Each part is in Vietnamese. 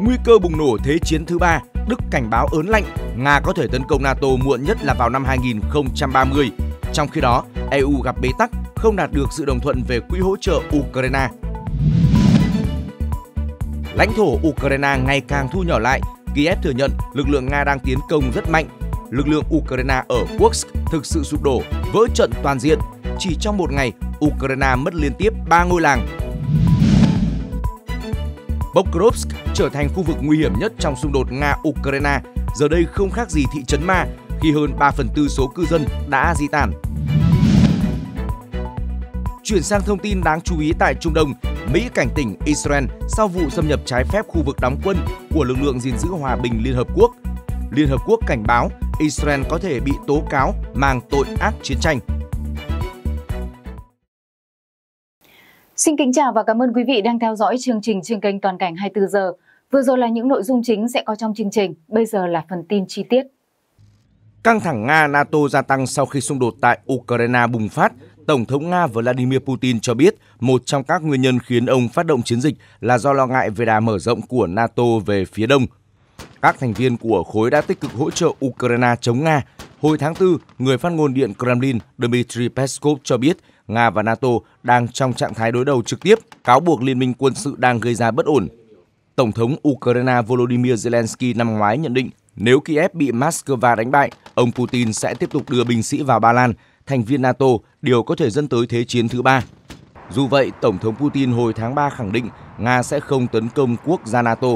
Nguy cơ bùng nổ thế chiến thứ ba, Đức cảnh báo ớn lạnh, Nga có thể tấn công NATO muộn nhất là vào năm 2030. Trong khi đó, EU gặp bế tắc, không đạt được sự đồng thuận về quỹ hỗ trợ Ukraine. Lãnh thổ Ukraine ngày càng thu nhỏ lại, Kiev thừa nhận lực lượng Nga đang tiến công rất mạnh. Lực lượng Ukraine ở Kursk thực sự sụp đổ, vỡ trận toàn diện. Chỉ trong một ngày, Ukraine mất liên tiếp 3 ngôi làng. Pokrovsk trở thành khu vực nguy hiểm nhất trong xung đột Nga-Ukraine, giờ đây không khác gì thị trấn ma khi hơn 3 phần tư số cư dân đã di tản. Chuyển sang thông tin đáng chú ý tại Trung Đông, Mỹ cảnh tỉnh Israel sau vụ xâm nhập trái phép khu vực đóng quân của lực lượng gìn giữ hòa bình Liên Hợp Quốc. Liên Hợp Quốc cảnh báo Israel có thể bị tố cáo mang tội ác chiến tranh. Xin kính chào và cảm ơn quý vị đang theo dõi chương trình trên kênh Toàn cảnh 24 giờ. Vừa rồi là những nội dung chính sẽ có trong chương trình, bây giờ là phần tin chi tiết. Căng thẳng Nga-NATO gia tăng sau khi xung đột tại Ukraine bùng phát. Tổng thống Nga Vladimir Putin cho biết một trong các nguyên nhân khiến ông phát động chiến dịch là do lo ngại về đà mở rộng của NATO về phía đông. Các thành viên của khối đã tích cực hỗ trợ Ukraine chống Nga. Hồi tháng 4, người phát ngôn Điện Kremlin Dmitry Peskov cho biết Nga và NATO đang trong trạng thái đối đầu trực tiếp, cáo buộc liên minh quân sự đang gây ra bất ổn Tổng thống Ukraine Volodymyr Zelensky năm ngoái nhận định nếu Kiev bị Moscow đánh bại, ông Putin sẽ tiếp tục đưa binh sĩ vào Ba Lan, thành viên NATO, điều có thể dẫn tới thế chiến thứ ba. Dù vậy, Tổng thống Putin hồi tháng 3 khẳng định Nga sẽ không tấn công quốc gia NATO.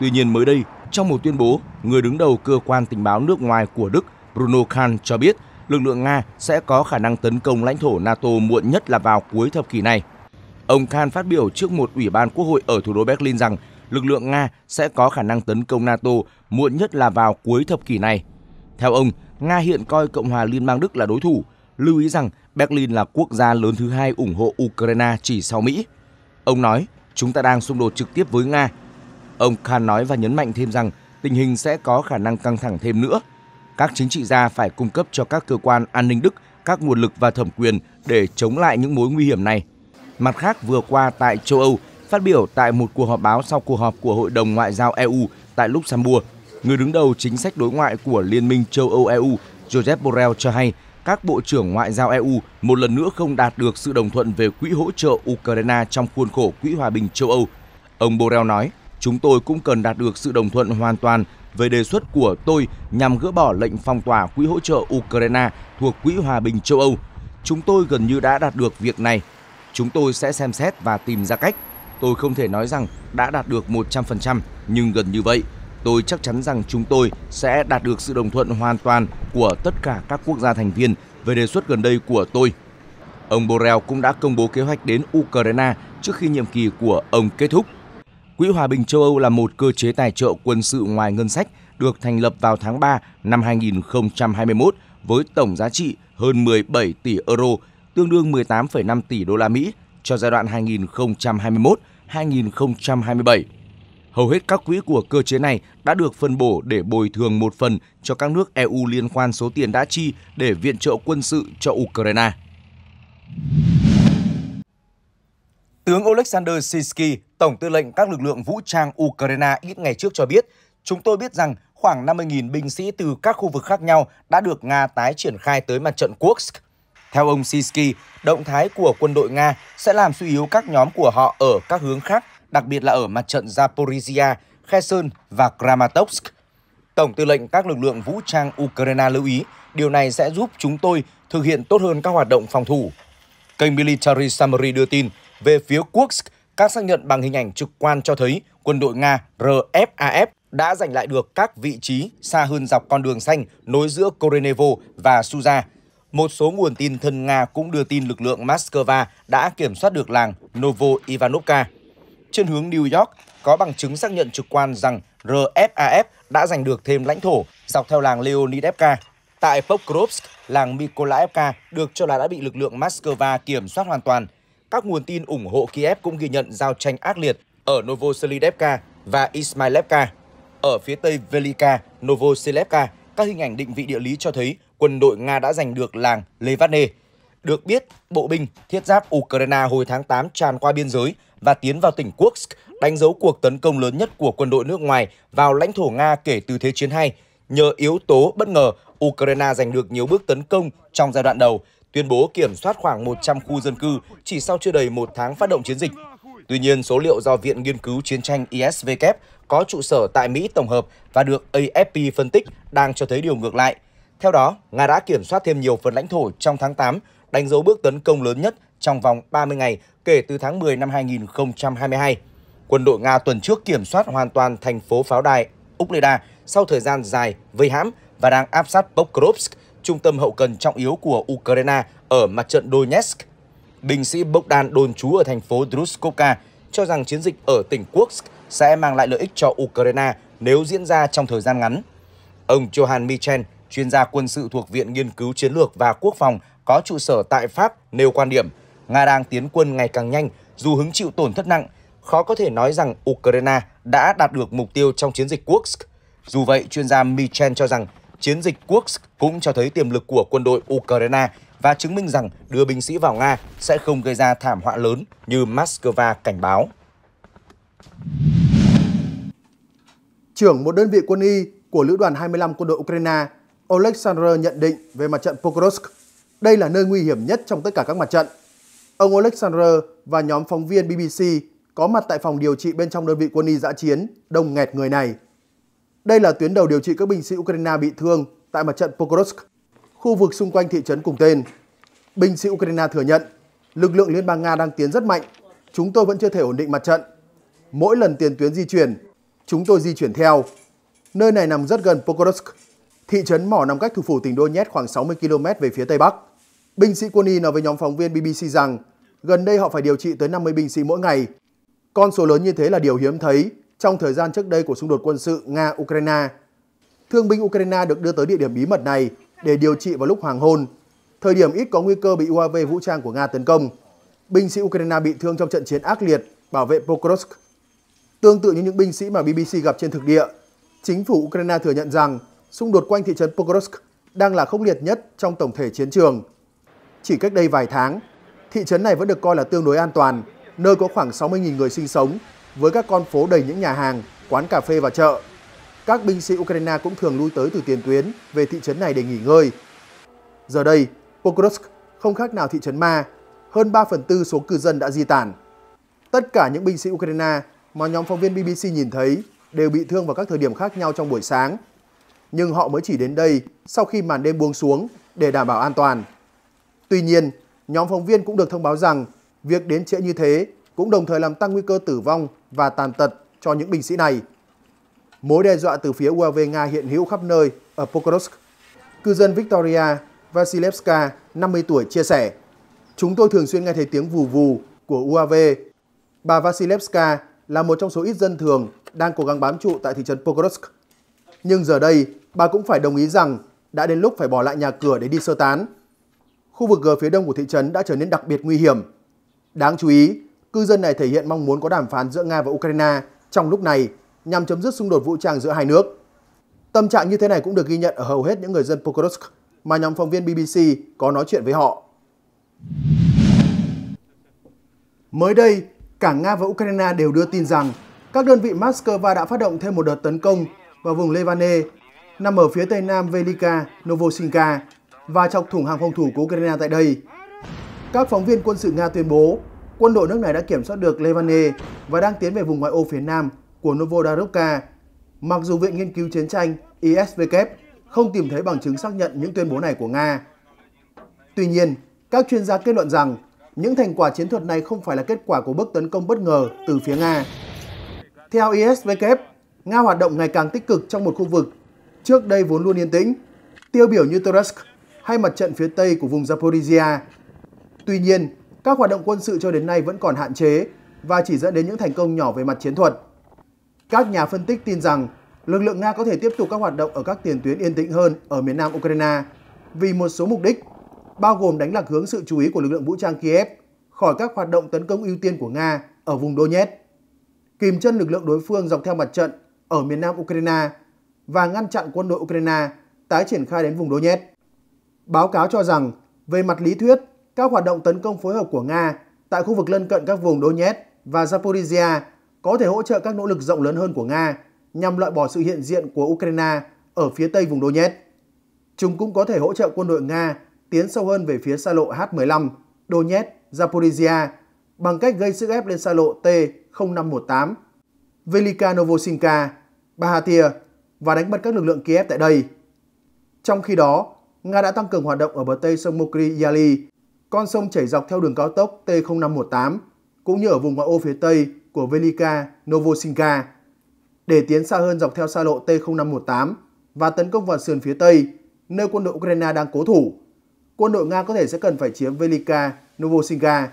Tuy nhiên mới đây, trong một tuyên bố, người đứng đầu cơ quan tình báo nước ngoài của Đức Bruno Kahn cho biết lực lượng Nga sẽ có khả năng tấn công lãnh thổ NATO muộn nhất là vào cuối thập kỷ này. Ông Kahn phát biểu trước một ủy ban quốc hội ở thủ đô Berlin rằng lực lượng Nga sẽ có khả năng tấn công NATO muộn nhất là vào cuối thập kỷ này. Theo ông, Nga hiện coi Cộng hòa Liên bang Đức là đối thủ, lưu ý rằng Berlin là quốc gia lớn thứ hai ủng hộ Ukraine chỉ sau Mỹ. Ông nói, chúng ta đang xung đột trực tiếp với Nga. Ông Khan nói và nhấn mạnh thêm rằng tình hình sẽ có khả năng căng thẳng thêm nữa. Các chính trị gia phải cung cấp cho các cơ quan an ninh Đức các nguồn lực và thẩm quyền để chống lại những mối nguy hiểm này. Mặt khác, vừa qua tại châu Âu, Phát biểu tại một cuộc họp báo sau cuộc họp của Hội đồng Ngoại giao EU tại Luxembourg, người đứng đầu chính sách đối ngoại của Liên minh châu Âu EU Joseph Borrell cho hay các bộ trưởng ngoại giao EU một lần nữa không đạt được sự đồng thuận về quỹ hỗ trợ Ukraine trong khuôn khổ quỹ hòa bình châu Âu. Ông Borrell nói, chúng tôi cũng cần đạt được sự đồng thuận hoàn toàn về đề xuất của tôi nhằm gỡ bỏ lệnh phong tỏa quỹ hỗ trợ Ukraine thuộc quỹ hòa bình châu Âu. Chúng tôi gần như đã đạt được việc này. Chúng tôi sẽ xem xét và tìm ra cách Tôi không thể nói rằng đã đạt được 100%, nhưng gần như vậy. Tôi chắc chắn rằng chúng tôi sẽ đạt được sự đồng thuận hoàn toàn của tất cả các quốc gia thành viên về đề xuất gần đây của tôi. Ông Borrell cũng đã công bố kế hoạch đến Ukraine trước khi nhiệm kỳ của ông kết thúc. Quỹ Hòa bình châu Âu là một cơ chế tài trợ quân sự ngoài ngân sách được thành lập vào tháng 3 năm 2021 với tổng giá trị hơn 17 tỷ euro, tương đương 18,5 tỷ đô la Mỹ cho giai đoạn 2021-2027. Hầu hết các quỹ của cơ chế này đã được phân bổ để bồi thường một phần cho các nước EU liên quan số tiền đã chi để viện trợ quân sự cho Ukraine. Tướng Oleksandr Sisky, Tổng tư lệnh các lực lượng vũ trang Ukraine ít ngày trước cho biết, chúng tôi biết rằng khoảng 50.000 binh sĩ từ các khu vực khác nhau đã được Nga tái triển khai tới mặt trận Kursk theo ông Sisky, động thái của quân đội Nga sẽ làm suy yếu các nhóm của họ ở các hướng khác, đặc biệt là ở mặt trận Zaporizhia, Kherson và Kramatorsk. Tổng tư lệnh các lực lượng vũ trang Ukraine lưu ý, điều này sẽ giúp chúng tôi thực hiện tốt hơn các hoạt động phòng thủ. Kênh Military Summary đưa tin, về phía Kursk, các xác nhận bằng hình ảnh trực quan cho thấy quân đội Nga RFAF đã giành lại được các vị trí xa hơn dọc con đường xanh nối giữa Korenevo và Suza, một số nguồn tin thân Nga cũng đưa tin lực lượng Moscow đã kiểm soát được làng Novo Ivanovka. Trên hướng New York, có bằng chứng xác nhận trực quan rằng RFAF đã giành được thêm lãnh thổ dọc theo làng Leonidevka. Tại Pokrovsk, làng Mykolaiivka được cho là đã bị lực lượng Moscow kiểm soát hoàn toàn. Các nguồn tin ủng hộ Kiev cũng ghi nhận giao tranh ác liệt ở novoselidevka và Ismailevka. Ở phía tây Velika, Novoselivka, các hình ảnh định vị địa lý cho thấy quân đội Nga đã giành được làng Levadne. Được biết, bộ binh thiết giáp Ukraine hồi tháng 8 tràn qua biên giới và tiến vào tỉnh Kursk, đánh dấu cuộc tấn công lớn nhất của quân đội nước ngoài vào lãnh thổ Nga kể từ Thế chiến 2. Nhờ yếu tố bất ngờ, Ukraine giành được nhiều bước tấn công trong giai đoạn đầu, tuyên bố kiểm soát khoảng 100 khu dân cư chỉ sau chưa đầy một tháng phát động chiến dịch. Tuy nhiên, số liệu do Viện Nghiên cứu Chiến tranh ISW có trụ sở tại Mỹ tổng hợp và được AFP phân tích đang cho thấy điều ngược lại – theo đó, Nga đã kiểm soát thêm nhiều phần lãnh thổ trong tháng 8, đánh dấu bước tấn công lớn nhất trong vòng 30 ngày kể từ tháng 10 năm 2022. Quân đội Nga tuần trước kiểm soát hoàn toàn thành phố pháo đài Ukleda sau thời gian dài vây hãm và đang áp sát Pokrovsk, trung tâm hậu cần trọng yếu của Ukraine ở mặt trận Donetsk. Binh sĩ Bogdan đồn trú ở thành phố Druskovka cho rằng chiến dịch ở tỉnh Kursk sẽ mang lại lợi ích cho Ukraine nếu diễn ra trong thời gian ngắn. Ông Johan Michen chuyên gia quân sự thuộc Viện Nghiên cứu Chiến lược và Quốc phòng có trụ sở tại Pháp nêu quan điểm Nga đang tiến quân ngày càng nhanh dù hứng chịu tổn thất nặng, khó có thể nói rằng Ukraine đã đạt được mục tiêu trong chiến dịch Kursk. Dù vậy, chuyên gia Michen cho rằng chiến dịch Kursk cũng cho thấy tiềm lực của quân đội Ukraine và chứng minh rằng đưa binh sĩ vào Nga sẽ không gây ra thảm họa lớn như Moscow cảnh báo. Trưởng một đơn vị quân y của Lữ đoàn 25 quân đội Ukraine Oleksandr nhận định về mặt trận Pokrovsk, đây là nơi nguy hiểm nhất trong tất cả các mặt trận. Ông Oleksandr và nhóm phóng viên BBC có mặt tại phòng điều trị bên trong đơn vị quân y giã chiến, đông nghẹt người này. Đây là tuyến đầu điều trị các binh sĩ Ukraine bị thương tại mặt trận Pokrovsk, khu vực xung quanh thị trấn cùng tên. Binh sĩ Ukraine thừa nhận, lực lượng Liên bang Nga đang tiến rất mạnh, chúng tôi vẫn chưa thể ổn định mặt trận. Mỗi lần tiền tuyến di chuyển, chúng tôi di chuyển theo. Nơi này nằm rất gần Pokrovsk, Thị trấn Mỏ nằm cách thủ phủ tỉnh Donetsk khoảng 60 km về phía Tây Bắc. Binh sĩ quân y nói với nhóm phóng viên BBC rằng gần đây họ phải điều trị tới 50 binh sĩ mỗi ngày. Con số lớn như thế là điều hiếm thấy trong thời gian trước đây của xung đột quân sự Nga-Ukraine. Thương binh Ukraine được đưa tới địa điểm bí mật này để điều trị vào lúc hoàng hôn, thời điểm ít có nguy cơ bị UAV vũ trang của Nga tấn công. Binh sĩ Ukraine bị thương trong trận chiến ác liệt bảo vệ Pokrovsk. Tương tự như những binh sĩ mà BBC gặp trên thực địa, chính phủ Ukraine thừa nhận rằng xung đột quanh thị trấn Pokrovsk đang là khốc liệt nhất trong tổng thể chiến trường. Chỉ cách đây vài tháng, thị trấn này vẫn được coi là tương đối an toàn, nơi có khoảng 60.000 người sinh sống, với các con phố đầy những nhà hàng, quán cà phê và chợ. Các binh sĩ Ukraine cũng thường lui tới từ tiền tuyến về thị trấn này để nghỉ ngơi. Giờ đây, Pokrovsk không khác nào thị trấn ma, hơn 3 phần tư số cư dân đã di tản. Tất cả những binh sĩ Ukraine mà nhóm phóng viên BBC nhìn thấy đều bị thương vào các thời điểm khác nhau trong buổi sáng – nhưng họ mới chỉ đến đây sau khi màn đêm buông xuống để đảm bảo an toàn. Tuy nhiên, nhóm phóng viên cũng được thông báo rằng việc đến trễ như thế cũng đồng thời làm tăng nguy cơ tử vong và tàn tật cho những binh sĩ này. Mối đe dọa từ phía UAV Nga hiện hữu khắp nơi ở Pokrovsk. Cư dân Victoria Vasilevska, 50 tuổi, chia sẻ Chúng tôi thường xuyên nghe thấy tiếng vù vù của UAV. Bà Vasilevska là một trong số ít dân thường đang cố gắng bám trụ tại thị trấn Pokrovsk. Nhưng giờ đây, bà cũng phải đồng ý rằng đã đến lúc phải bỏ lại nhà cửa để đi sơ tán. Khu vực gờ phía đông của thị trấn đã trở nên đặc biệt nguy hiểm. Đáng chú ý, cư dân này thể hiện mong muốn có đàm phán giữa Nga và Ukraine trong lúc này nhằm chấm dứt xung đột vũ trang giữa hai nước. Tâm trạng như thế này cũng được ghi nhận ở hầu hết những người dân Pokrovsk mà nhóm phóng viên BBC có nói chuyện với họ. Mới đây, cả Nga và Ukraine đều đưa tin rằng các đơn vị Moscow đã phát động thêm một đợt tấn công vào vùng Levane nằm ở phía tây nam Velika Novosinka và chọc thủng hàng phòng thủ của Ukraine tại đây. Các phóng viên quân sự Nga tuyên bố quân đội nước này đã kiểm soát được Levane và đang tiến về vùng ngoại ô phía nam của Novodarovka, mặc dù Viện Nghiên cứu Chiến tranh ISVK không tìm thấy bằng chứng xác nhận những tuyên bố này của Nga. Tuy nhiên, các chuyên gia kết luận rằng những thành quả chiến thuật này không phải là kết quả của bước tấn công bất ngờ từ phía Nga. Theo ISVK, Nga hoạt động ngày càng tích cực trong một khu vực trước đây vốn luôn yên tĩnh, tiêu biểu như Torusk hay mặt trận phía Tây của vùng Zaporizhia. Tuy nhiên, các hoạt động quân sự cho đến nay vẫn còn hạn chế và chỉ dẫn đến những thành công nhỏ về mặt chiến thuật. Các nhà phân tích tin rằng lực lượng Nga có thể tiếp tục các hoạt động ở các tiền tuyến yên tĩnh hơn ở miền nam Ukraine vì một số mục đích, bao gồm đánh lạc hướng sự chú ý của lực lượng vũ trang Kiev khỏi các hoạt động tấn công ưu tiên của Nga ở vùng Donetsk, kìm chân lực lượng đối phương dọc theo mặt trận ở miền nam Ukraine và ngăn chặn quân đội Ukraine tái triển khai đến vùng Donetsk. Báo cáo cho rằng, về mặt lý thuyết, các hoạt động tấn công phối hợp của Nga tại khu vực lân cận các vùng Donetsk và Zaporizhia có thể hỗ trợ các nỗ lực rộng lớn hơn của Nga nhằm loại bỏ sự hiện diện của Ukraine ở phía tây vùng Donetsk. Chúng cũng có thể hỗ trợ quân đội Nga tiến sâu hơn về phía xa lộ H-15, Donetsk, Zaporizhia bằng cách gây sức ép lên xa lộ T-0518, Velika Novosinka, Bahatia và đánh bật các lực lượng Kiev tại đây. Trong khi đó, Nga đã tăng cường hoạt động ở bờ tây sông Mokri Yali, con sông chảy dọc theo đường cao tốc T0518, cũng như ở vùng ngoại ô phía tây của Velika Novosinka, để tiến xa hơn dọc theo xa lộ T0518 và tấn công vào sườn phía tây, nơi quân đội Ukraine đang cố thủ. Quân đội Nga có thể sẽ cần phải chiếm Velika Novosinka.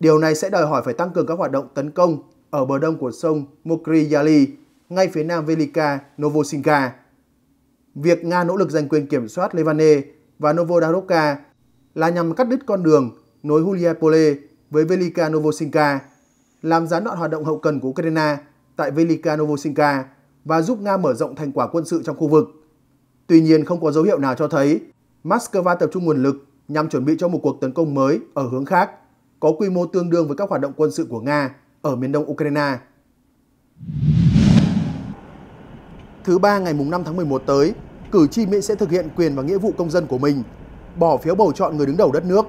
Điều này sẽ đòi hỏi phải tăng cường các hoạt động tấn công ở bờ đông của sông Mokri Yali ngay phía nam Velika Novosinka. Việc Nga nỗ lực giành quyền kiểm soát Levane và Novodarovka là nhằm cắt đứt con đường nối Huliapole với Velika Novosinka, làm gián đoạn hoạt động hậu cần của Ukraine tại Velika Novosinka và giúp Nga mở rộng thành quả quân sự trong khu vực. Tuy nhiên không có dấu hiệu nào cho thấy Moscow tập trung nguồn lực nhằm chuẩn bị cho một cuộc tấn công mới ở hướng khác, có quy mô tương đương với các hoạt động quân sự của Nga ở miền đông Ukraine thứ ba ngày mùng 5 tháng 11 tới, cử tri Mỹ sẽ thực hiện quyền và nghĩa vụ công dân của mình, bỏ phiếu bầu chọn người đứng đầu đất nước.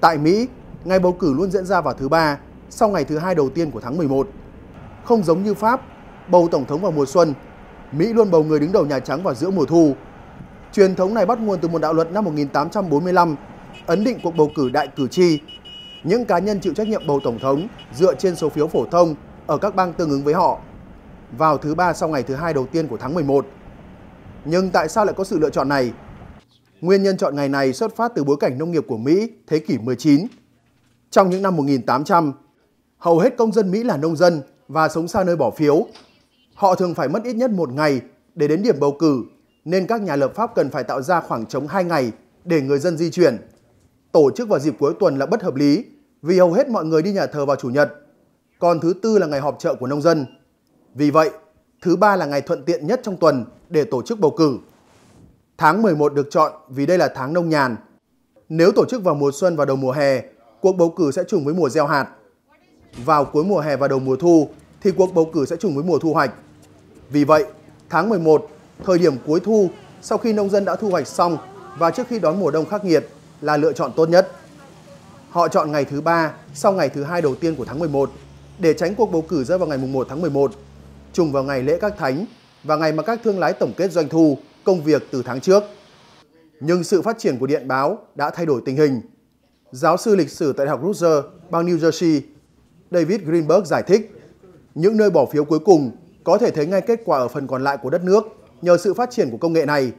Tại Mỹ, ngày bầu cử luôn diễn ra vào thứ ba, sau ngày thứ hai đầu tiên của tháng 11. Không giống như Pháp, bầu tổng thống vào mùa xuân, Mỹ luôn bầu người đứng đầu Nhà Trắng vào giữa mùa thu. Truyền thống này bắt nguồn từ một đạo luật năm 1845 ấn định cuộc bầu cử đại cử tri. Những cá nhân chịu trách nhiệm bầu tổng thống dựa trên số phiếu phổ thông ở các bang tương ứng với họ vào thứ ba sau ngày thứ hai đầu tiên của tháng 11. Nhưng tại sao lại có sự lựa chọn này? Nguyên nhân chọn ngày này xuất phát từ bối cảnh nông nghiệp của Mỹ thế kỷ 19. Trong những năm 1800, hầu hết công dân Mỹ là nông dân và sống xa nơi bỏ phiếu. Họ thường phải mất ít nhất một ngày để đến điểm bầu cử, nên các nhà lập pháp cần phải tạo ra khoảng trống 2 ngày để người dân di chuyển. Tổ chức vào dịp cuối tuần là bất hợp lý vì hầu hết mọi người đi nhà thờ vào chủ nhật, còn thứ tư là ngày họp chợ của nông dân. Vì vậy, thứ ba là ngày thuận tiện nhất trong tuần để tổ chức bầu cử. Tháng 11 được chọn vì đây là tháng nông nhàn. Nếu tổ chức vào mùa xuân và đầu mùa hè, cuộc bầu cử sẽ trùng với mùa gieo hạt. Vào cuối mùa hè và đầu mùa thu thì cuộc bầu cử sẽ trùng với mùa thu hoạch. Vì vậy, tháng 11, thời điểm cuối thu sau khi nông dân đã thu hoạch xong và trước khi đón mùa đông khắc nghiệt là lựa chọn tốt nhất. Họ chọn ngày thứ ba sau ngày thứ hai đầu tiên của tháng 11 để tránh cuộc bầu cử rơi vào ngày mùng 1 tháng 11 trùng vào ngày lễ các thánh và ngày mà các thương lái tổng kết doanh thu, công việc từ tháng trước. Nhưng sự phát triển của điện báo đã thay đổi tình hình. Giáo sư lịch sử tại Đại học Rutgers, bang New Jersey, David Greenberg giải thích, những nơi bỏ phiếu cuối cùng có thể thấy ngay kết quả ở phần còn lại của đất nước nhờ sự phát triển của công nghệ này.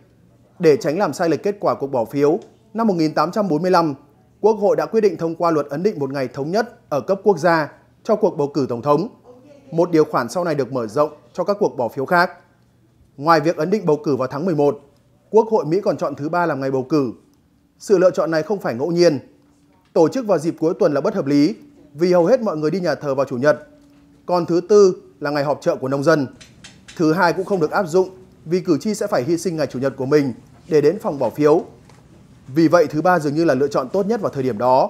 Để tránh làm sai lệch kết quả cuộc bỏ phiếu, năm 1845, Quốc hội đã quyết định thông qua luật ấn định một ngày thống nhất ở cấp quốc gia cho cuộc bầu cử tổng thống một điều khoản sau này được mở rộng cho các cuộc bỏ phiếu khác. Ngoài việc ấn định bầu cử vào tháng 11, Quốc hội Mỹ còn chọn thứ ba làm ngày bầu cử. Sự lựa chọn này không phải ngẫu nhiên. Tổ chức vào dịp cuối tuần là bất hợp lý vì hầu hết mọi người đi nhà thờ vào chủ nhật. Còn thứ tư là ngày họp chợ của nông dân. Thứ hai cũng không được áp dụng vì cử tri sẽ phải hy sinh ngày chủ nhật của mình để đến phòng bỏ phiếu. Vì vậy thứ ba dường như là lựa chọn tốt nhất vào thời điểm đó.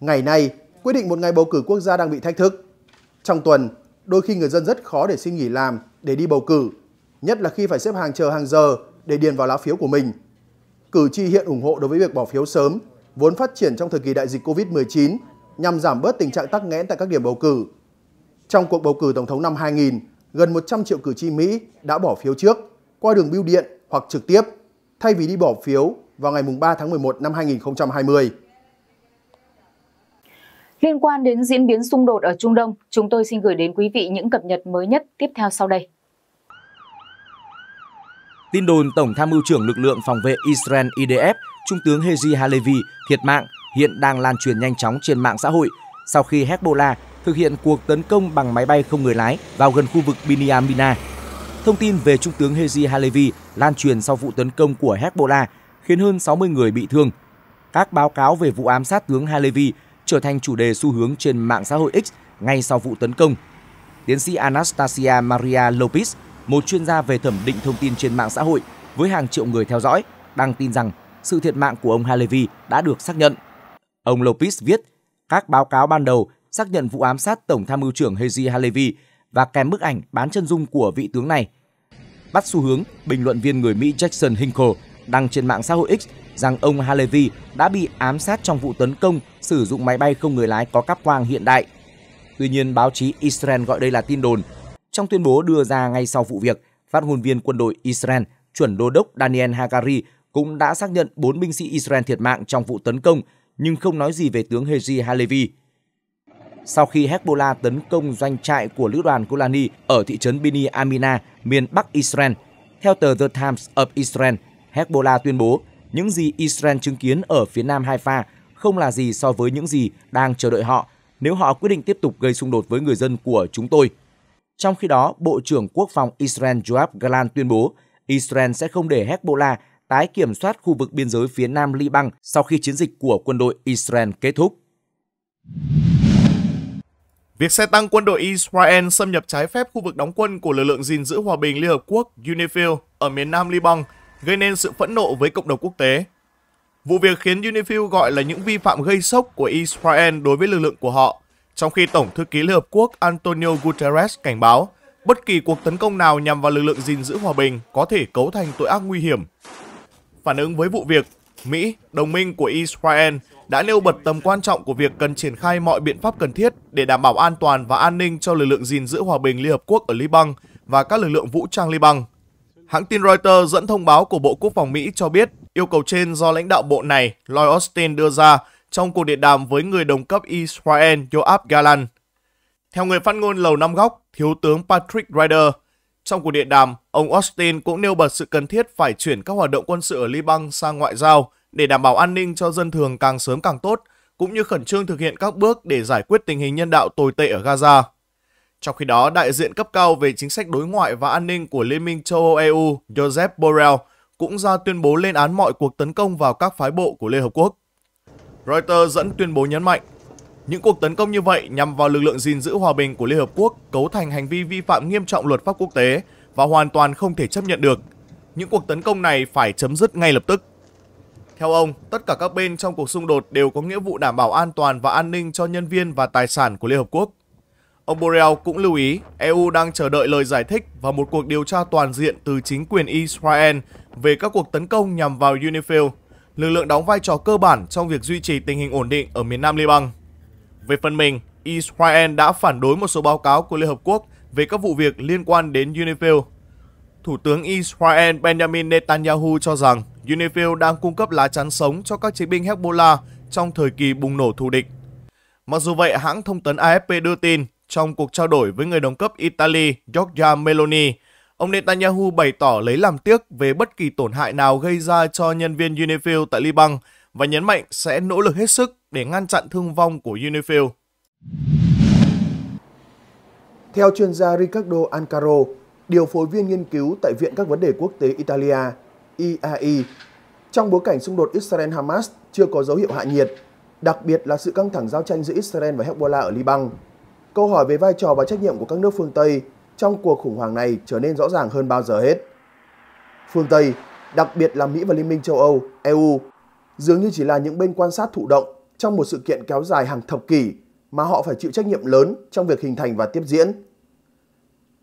Ngày nay, quyết định một ngày bầu cử quốc gia đang bị thách thức. Trong tuần, đôi khi người dân rất khó để xin nghỉ làm để đi bầu cử, nhất là khi phải xếp hàng chờ hàng giờ để điền vào lá phiếu của mình. Cử tri hiện ủng hộ đối với việc bỏ phiếu sớm, vốn phát triển trong thời kỳ đại dịch Covid-19 nhằm giảm bớt tình trạng tắc nghẽn tại các điểm bầu cử. Trong cuộc bầu cử tổng thống năm 2000, gần 100 triệu cử tri Mỹ đã bỏ phiếu trước qua đường bưu điện hoặc trực tiếp thay vì đi bỏ phiếu vào ngày 3 tháng 11 năm 2020. Liên quan đến diễn biến xung đột ở Trung Đông, chúng tôi xin gửi đến quý vị những cập nhật mới nhất tiếp theo sau đây. Tin đồn Tổng tham mưu trưởng lực lượng phòng vệ Israel IDF, Trung tướng Hezi Halevi thiệt mạng hiện đang lan truyền nhanh chóng trên mạng xã hội sau khi Hezbollah thực hiện cuộc tấn công bằng máy bay không người lái vào gần khu vực Binyamina. Thông tin về Trung tướng Hezi Halevi lan truyền sau vụ tấn công của Hezbollah khiến hơn 60 người bị thương. Các báo cáo về vụ ám sát tướng Halevi trở thành chủ đề xu hướng trên mạng xã hội X ngay sau vụ tấn công. Tiến sĩ Anastasia Maria Lopez, một chuyên gia về thẩm định thông tin trên mạng xã hội với hàng triệu người theo dõi, đăng tin rằng sự thiệt mạng của ông Halevi đã được xác nhận. Ông Lopez viết, các báo cáo ban đầu xác nhận vụ ám sát Tổng tham mưu trưởng Haji Halevi và kèm bức ảnh bán chân dung của vị tướng này. Bắt xu hướng, bình luận viên người Mỹ Jackson Hinkle đăng trên mạng xã hội X rằng ông Halevi đã bị ám sát trong vụ tấn công sử dụng máy bay không người lái có cáp quang hiện đại. Tuy nhiên, báo chí Israel gọi đây là tin đồn. Trong tuyên bố đưa ra ngay sau vụ việc, phát ngôn viên quân đội Israel, chuẩn đô đốc Daniel Hagari cũng đã xác nhận 4 binh sĩ Israel thiệt mạng trong vụ tấn công, nhưng không nói gì về tướng Heji Halevi. Sau khi Hezbollah tấn công doanh trại của lữ đoàn Golani ở thị trấn Bini Amina, miền Bắc Israel, theo tờ The Times of Israel, Hezbollah tuyên bố những gì Israel chứng kiến ở phía nam Haifa không là gì so với những gì đang chờ đợi họ nếu họ quyết định tiếp tục gây xung đột với người dân của chúng tôi. Trong khi đó, Bộ trưởng Quốc phòng Israel Joab Galan tuyên bố Israel sẽ không để Hezbollah tái kiểm soát khu vực biên giới phía nam Liban sau khi chiến dịch của quân đội Israel kết thúc. Việc xe tăng quân đội Israel xâm nhập trái phép khu vực đóng quân của lực lượng gìn giữ hòa bình Liên Hợp Quốc UNIFIL ở miền nam Liban gây nên sự phẫn nộ với cộng đồng quốc tế Vụ việc khiến Unifil gọi là những vi phạm gây sốc của Israel đối với lực lượng của họ, trong khi Tổng thư ký Liên Hợp Quốc Antonio Guterres cảnh báo bất kỳ cuộc tấn công nào nhằm vào lực lượng gìn giữ hòa bình có thể cấu thành tội ác nguy hiểm. Phản ứng với vụ việc, Mỹ, đồng minh của Israel, đã nêu bật tầm quan trọng của việc cần triển khai mọi biện pháp cần thiết để đảm bảo an toàn và an ninh cho lực lượng gìn giữ hòa bình Liên Hợp Quốc ở Liban và các lực lượng vũ trang Liban. Hãng tin Reuters dẫn thông báo của Bộ Quốc phòng Mỹ cho biết yêu cầu trên do lãnh đạo bộ này Lloyd Austin đưa ra trong cuộc điện đàm với người đồng cấp Israel Yoav Galan. Theo người phát ngôn Lầu Năm Góc, Thiếu tướng Patrick Ryder, trong cuộc điện đàm, ông Austin cũng nêu bật sự cần thiết phải chuyển các hoạt động quân sự ở Liban sang ngoại giao để đảm bảo an ninh cho dân thường càng sớm càng tốt, cũng như khẩn trương thực hiện các bước để giải quyết tình hình nhân đạo tồi tệ ở Gaza. Trong khi đó, đại diện cấp cao về chính sách đối ngoại và an ninh của Liên minh châu Âu EU Joseph Borrell cũng ra tuyên bố lên án mọi cuộc tấn công vào các phái bộ của Liên Hợp Quốc. Reuters dẫn tuyên bố nhấn mạnh, những cuộc tấn công như vậy nhằm vào lực lượng gìn giữ hòa bình của Liên Hợp Quốc cấu thành hành vi vi phạm nghiêm trọng luật pháp quốc tế và hoàn toàn không thể chấp nhận được. Những cuộc tấn công này phải chấm dứt ngay lập tức. Theo ông, tất cả các bên trong cuộc xung đột đều có nghĩa vụ đảm bảo an toàn và an ninh cho nhân viên và tài sản của Liên Hợp Quốc. Ông Borrell cũng lưu ý EU đang chờ đợi lời giải thích và một cuộc điều tra toàn diện từ chính quyền Israel về các cuộc tấn công nhằm vào UNIFIL, lực lượng đóng vai trò cơ bản trong việc duy trì tình hình ổn định ở miền Nam Liban. Về phần mình, Israel đã phản đối một số báo cáo của Liên Hợp Quốc về các vụ việc liên quan đến UNIFIL. Thủ tướng Israel Benjamin Netanyahu cho rằng UNIFIL đang cung cấp lá chắn sống cho các chiến binh Hezbollah trong thời kỳ bùng nổ thù địch. Mặc dù vậy, hãng thông tấn AFP đưa tin trong cuộc trao đổi với người đồng cấp Italy Giorgia Meloni, ông Netanyahu bày tỏ lấy làm tiếc về bất kỳ tổn hại nào gây ra cho nhân viên Unifil tại Liban và nhấn mạnh sẽ nỗ lực hết sức để ngăn chặn thương vong của Unifil. Theo chuyên gia Riccardo Ancaro, điều phối viên nghiên cứu tại Viện các vấn đề quốc tế Italia, IAI, trong bối cảnh xung đột Israel-Hamas chưa có dấu hiệu hạ nhiệt, đặc biệt là sự căng thẳng giao tranh giữa Israel và Hezbollah ở Liban, câu hỏi về vai trò và trách nhiệm của các nước phương Tây trong cuộc khủng hoảng này trở nên rõ ràng hơn bao giờ hết. Phương Tây, đặc biệt là Mỹ và Liên minh châu Âu, EU, dường như chỉ là những bên quan sát thụ động trong một sự kiện kéo dài hàng thập kỷ mà họ phải chịu trách nhiệm lớn trong việc hình thành và tiếp diễn.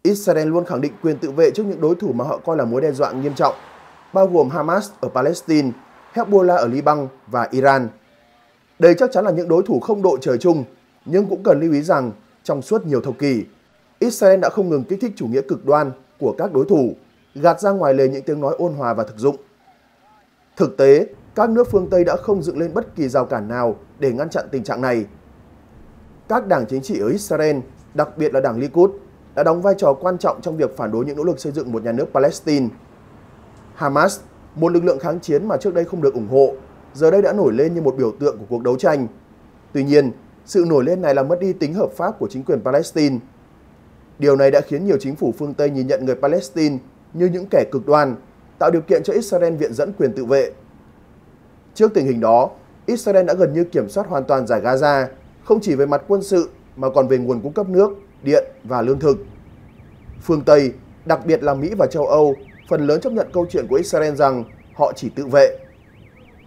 Israel luôn khẳng định quyền tự vệ trước những đối thủ mà họ coi là mối đe dọa nghiêm trọng, bao gồm Hamas ở Palestine, Hezbollah ở Liban và Iran. Đây chắc chắn là những đối thủ không đội trời chung, nhưng cũng cần lưu ý rằng trong suốt nhiều thập kỷ. Israel đã không ngừng kích thích chủ nghĩa cực đoan của các đối thủ, gạt ra ngoài lề những tiếng nói ôn hòa và thực dụng. Thực tế, các nước phương Tây đã không dựng lên bất kỳ rào cản nào để ngăn chặn tình trạng này. Các đảng chính trị ở Israel, đặc biệt là đảng Likud, đã đóng vai trò quan trọng trong việc phản đối những nỗ lực xây dựng một nhà nước Palestine. Hamas, một lực lượng kháng chiến mà trước đây không được ủng hộ, giờ đây đã nổi lên như một biểu tượng của cuộc đấu tranh. Tuy nhiên, sự nổi lên này làm mất đi tính hợp pháp của chính quyền Palestine. Điều này đã khiến nhiều chính phủ phương Tây nhìn nhận người Palestine như những kẻ cực đoan, tạo điều kiện cho Israel viện dẫn quyền tự vệ. Trước tình hình đó, Israel đã gần như kiểm soát hoàn toàn giải Gaza, không chỉ về mặt quân sự mà còn về nguồn cung cấp nước, điện và lương thực. Phương Tây, đặc biệt là Mỹ và châu Âu, phần lớn chấp nhận câu chuyện của Israel rằng họ chỉ tự vệ.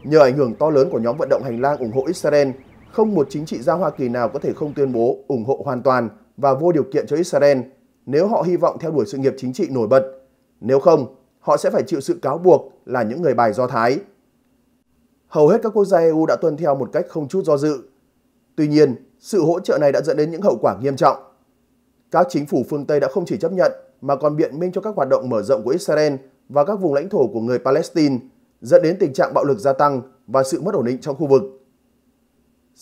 Nhờ ảnh hưởng to lớn của nhóm vận động hành lang ủng hộ Israel không một chính trị gia Hoa Kỳ nào có thể không tuyên bố ủng hộ hoàn toàn và vô điều kiện cho Israel nếu họ hy vọng theo đuổi sự nghiệp chính trị nổi bật. Nếu không, họ sẽ phải chịu sự cáo buộc là những người bài Do Thái. Hầu hết các quốc gia EU đã tuân theo một cách không chút do dự. Tuy nhiên, sự hỗ trợ này đã dẫn đến những hậu quả nghiêm trọng. Các chính phủ phương Tây đã không chỉ chấp nhận mà còn biện minh cho các hoạt động mở rộng của Israel và các vùng lãnh thổ của người Palestine, dẫn đến tình trạng bạo lực gia tăng và sự mất ổn định trong khu vực.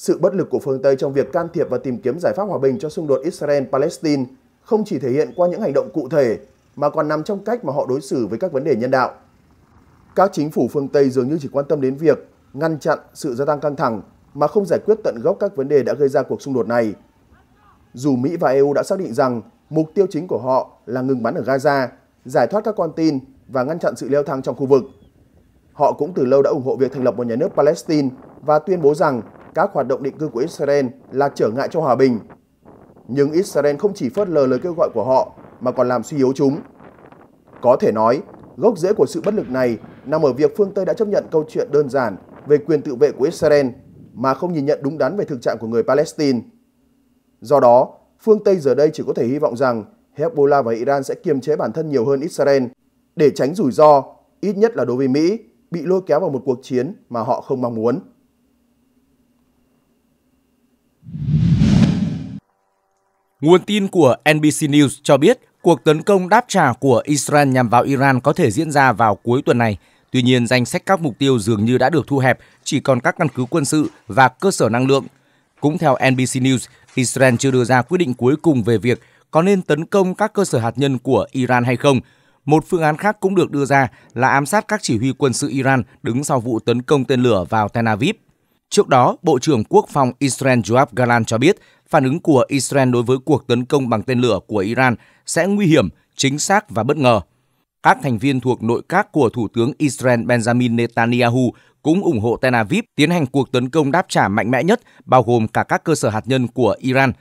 Sự bất lực của phương Tây trong việc can thiệp và tìm kiếm giải pháp hòa bình cho xung đột Israel-Palestine không chỉ thể hiện qua những hành động cụ thể mà còn nằm trong cách mà họ đối xử với các vấn đề nhân đạo. Các chính phủ phương Tây dường như chỉ quan tâm đến việc ngăn chặn sự gia tăng căng thẳng mà không giải quyết tận gốc các vấn đề đã gây ra cuộc xung đột này. Dù Mỹ và EU đã xác định rằng mục tiêu chính của họ là ngừng bắn ở Gaza, giải thoát các con tin và ngăn chặn sự leo thang trong khu vực. Họ cũng từ lâu đã ủng hộ việc thành lập một nhà nước Palestine và tuyên bố rằng các hoạt động định cư của Israel là trở ngại cho hòa bình. Nhưng Israel không chỉ phớt lờ lời kêu gọi của họ mà còn làm suy yếu chúng. Có thể nói, gốc rễ của sự bất lực này nằm ở việc phương Tây đã chấp nhận câu chuyện đơn giản về quyền tự vệ của Israel mà không nhìn nhận đúng đắn về thực trạng của người Palestine. Do đó, phương Tây giờ đây chỉ có thể hy vọng rằng Hezbollah và Iran sẽ kiềm chế bản thân nhiều hơn Israel để tránh rủi ro, ít nhất là đối với Mỹ, bị lôi kéo vào một cuộc chiến mà họ không mong muốn. Nguồn tin của NBC News cho biết cuộc tấn công đáp trả của Israel nhằm vào Iran có thể diễn ra vào cuối tuần này. Tuy nhiên, danh sách các mục tiêu dường như đã được thu hẹp, chỉ còn các căn cứ quân sự và cơ sở năng lượng. Cũng theo NBC News, Israel chưa đưa ra quyết định cuối cùng về việc có nên tấn công các cơ sở hạt nhân của Iran hay không. Một phương án khác cũng được đưa ra là ám sát các chỉ huy quân sự Iran đứng sau vụ tấn công tên lửa vào Tel Aviv. Trước đó, Bộ trưởng Quốc phòng Israel Yoav Galan cho biết phản ứng của Israel đối với cuộc tấn công bằng tên lửa của Iran sẽ nguy hiểm, chính xác và bất ngờ. Các thành viên thuộc nội các của Thủ tướng Israel Benjamin Netanyahu cũng ủng hộ Tel Aviv tiến hành cuộc tấn công đáp trả mạnh mẽ nhất, bao gồm cả các cơ sở hạt nhân của Iran.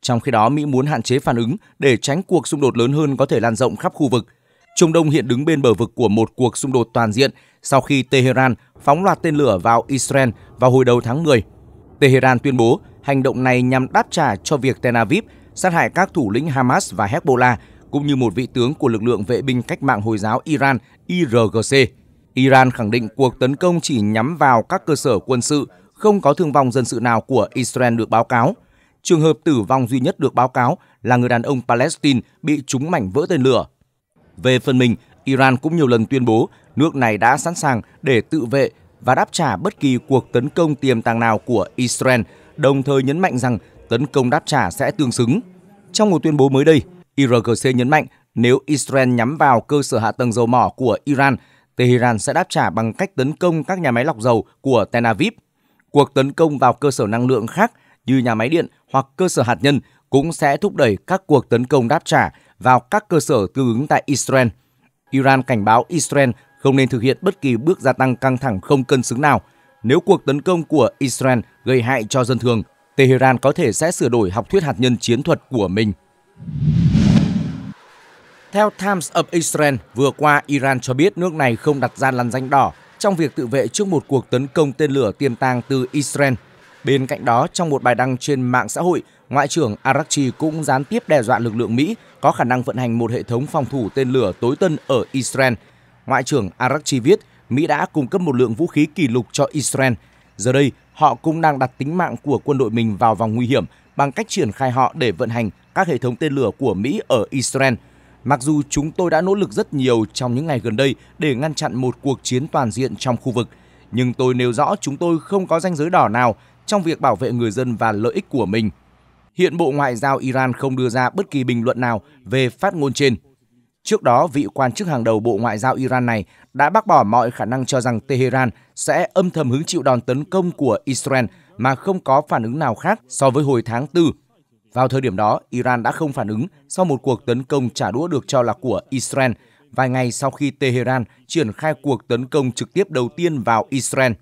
Trong khi đó, Mỹ muốn hạn chế phản ứng để tránh cuộc xung đột lớn hơn có thể lan rộng khắp khu vực. Trung Đông hiện đứng bên bờ vực của một cuộc xung đột toàn diện sau khi Tehran phóng loạt tên lửa vào Israel vào hồi đầu tháng 10. Tehran tuyên bố Hành động này nhằm đáp trả cho việc Tel Aviv sát hại các thủ lĩnh Hamas và Hezbollah cũng như một vị tướng của lực lượng vệ binh cách mạng Hồi giáo Iran IRGC. Iran khẳng định cuộc tấn công chỉ nhắm vào các cơ sở quân sự, không có thương vong dân sự nào của Israel được báo cáo. Trường hợp tử vong duy nhất được báo cáo là người đàn ông Palestine bị trúng mảnh vỡ tên lửa. Về phần mình, Iran cũng nhiều lần tuyên bố nước này đã sẵn sàng để tự vệ và đáp trả bất kỳ cuộc tấn công tiềm tàng nào của Israel đồng thời nhấn mạnh rằng tấn công đáp trả sẽ tương xứng. Trong một tuyên bố mới đây, IRGC nhấn mạnh nếu Israel nhắm vào cơ sở hạ tầng dầu mỏ của Iran, Tehran sẽ đáp trả bằng cách tấn công các nhà máy lọc dầu của Tel Aviv. Cuộc tấn công vào cơ sở năng lượng khác như nhà máy điện hoặc cơ sở hạt nhân cũng sẽ thúc đẩy các cuộc tấn công đáp trả vào các cơ sở tương ứng tại Israel. Iran cảnh báo Israel không nên thực hiện bất kỳ bước gia tăng căng thẳng không cân xứng nào – nếu cuộc tấn công của Israel gây hại cho dân thường, Tehran có thể sẽ sửa đổi học thuyết hạt nhân chiến thuật của mình. Theo Times of Israel, vừa qua Iran cho biết nước này không đặt ra lằn danh đỏ trong việc tự vệ trước một cuộc tấn công tên lửa tiềm tàng từ Israel. Bên cạnh đó, trong một bài đăng trên mạng xã hội, Ngoại trưởng Arakchi cũng gián tiếp đe dọa lực lượng Mỹ có khả năng vận hành một hệ thống phòng thủ tên lửa tối tân ở Israel. Ngoại trưởng Arakchi viết, Mỹ đã cung cấp một lượng vũ khí kỷ lục cho Israel. Giờ đây, họ cũng đang đặt tính mạng của quân đội mình vào vòng nguy hiểm bằng cách triển khai họ để vận hành các hệ thống tên lửa của Mỹ ở Israel. Mặc dù chúng tôi đã nỗ lực rất nhiều trong những ngày gần đây để ngăn chặn một cuộc chiến toàn diện trong khu vực, nhưng tôi nêu rõ chúng tôi không có ranh giới đỏ nào trong việc bảo vệ người dân và lợi ích của mình. Hiện Bộ Ngoại giao Iran không đưa ra bất kỳ bình luận nào về phát ngôn trên. Trước đó, vị quan chức hàng đầu Bộ Ngoại giao Iran này đã bác bỏ mọi khả năng cho rằng Tehran sẽ âm thầm hứng chịu đòn tấn công của Israel mà không có phản ứng nào khác so với hồi tháng 4. Vào thời điểm đó, Iran đã không phản ứng sau một cuộc tấn công trả đũa được cho là của Israel vài ngày sau khi Tehran triển khai cuộc tấn công trực tiếp đầu tiên vào Israel.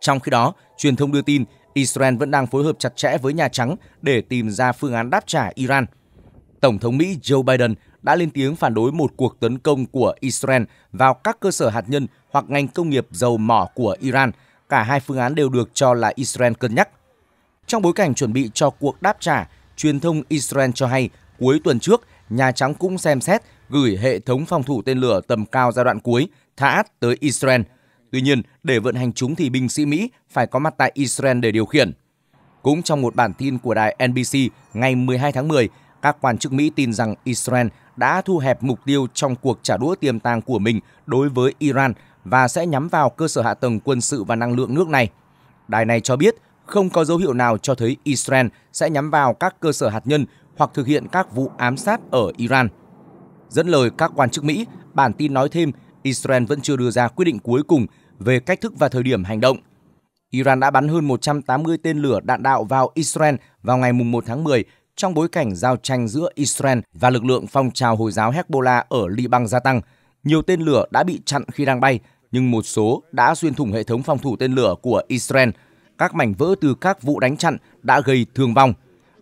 Trong khi đó, truyền thông đưa tin Israel vẫn đang phối hợp chặt chẽ với Nhà Trắng để tìm ra phương án đáp trả Iran. Tổng thống Mỹ Joe Biden đã lên tiếng phản đối một cuộc tấn công của Israel vào các cơ sở hạt nhân hoặc ngành công nghiệp dầu mỏ của Iran. Cả hai phương án đều được cho là Israel cân nhắc. Trong bối cảnh chuẩn bị cho cuộc đáp trả, truyền thông Israel cho hay cuối tuần trước, Nhà Trắng cũng xem xét gửi hệ thống phòng thủ tên lửa tầm cao giai đoạn cuối Tha'at tới Israel. Tuy nhiên, để vận hành chúng thì binh sĩ Mỹ phải có mặt tại Israel để điều khiển. Cũng trong một bản tin của đài NBC ngày 12 tháng 10, các quan chức Mỹ tin rằng Israel đã thu hẹp mục tiêu trong cuộc trả đũa tiềm tàng của mình đối với Iran và sẽ nhắm vào cơ sở hạ tầng quân sự và năng lượng nước này. Đài này cho biết không có dấu hiệu nào cho thấy Israel sẽ nhắm vào các cơ sở hạt nhân hoặc thực hiện các vụ ám sát ở Iran. Dẫn lời các quan chức Mỹ, bản tin nói thêm Israel vẫn chưa đưa ra quyết định cuối cùng về cách thức và thời điểm hành động. Iran đã bắn hơn 180 tên lửa đạn đạo vào Israel vào ngày 1 tháng 10 trong bối cảnh giao tranh giữa Israel và lực lượng phong trào Hồi giáo Hezbollah ở Liban gia tăng. Nhiều tên lửa đã bị chặn khi đang bay, nhưng một số đã xuyên thủng hệ thống phòng thủ tên lửa của Israel. Các mảnh vỡ từ các vụ đánh chặn đã gây thương vong.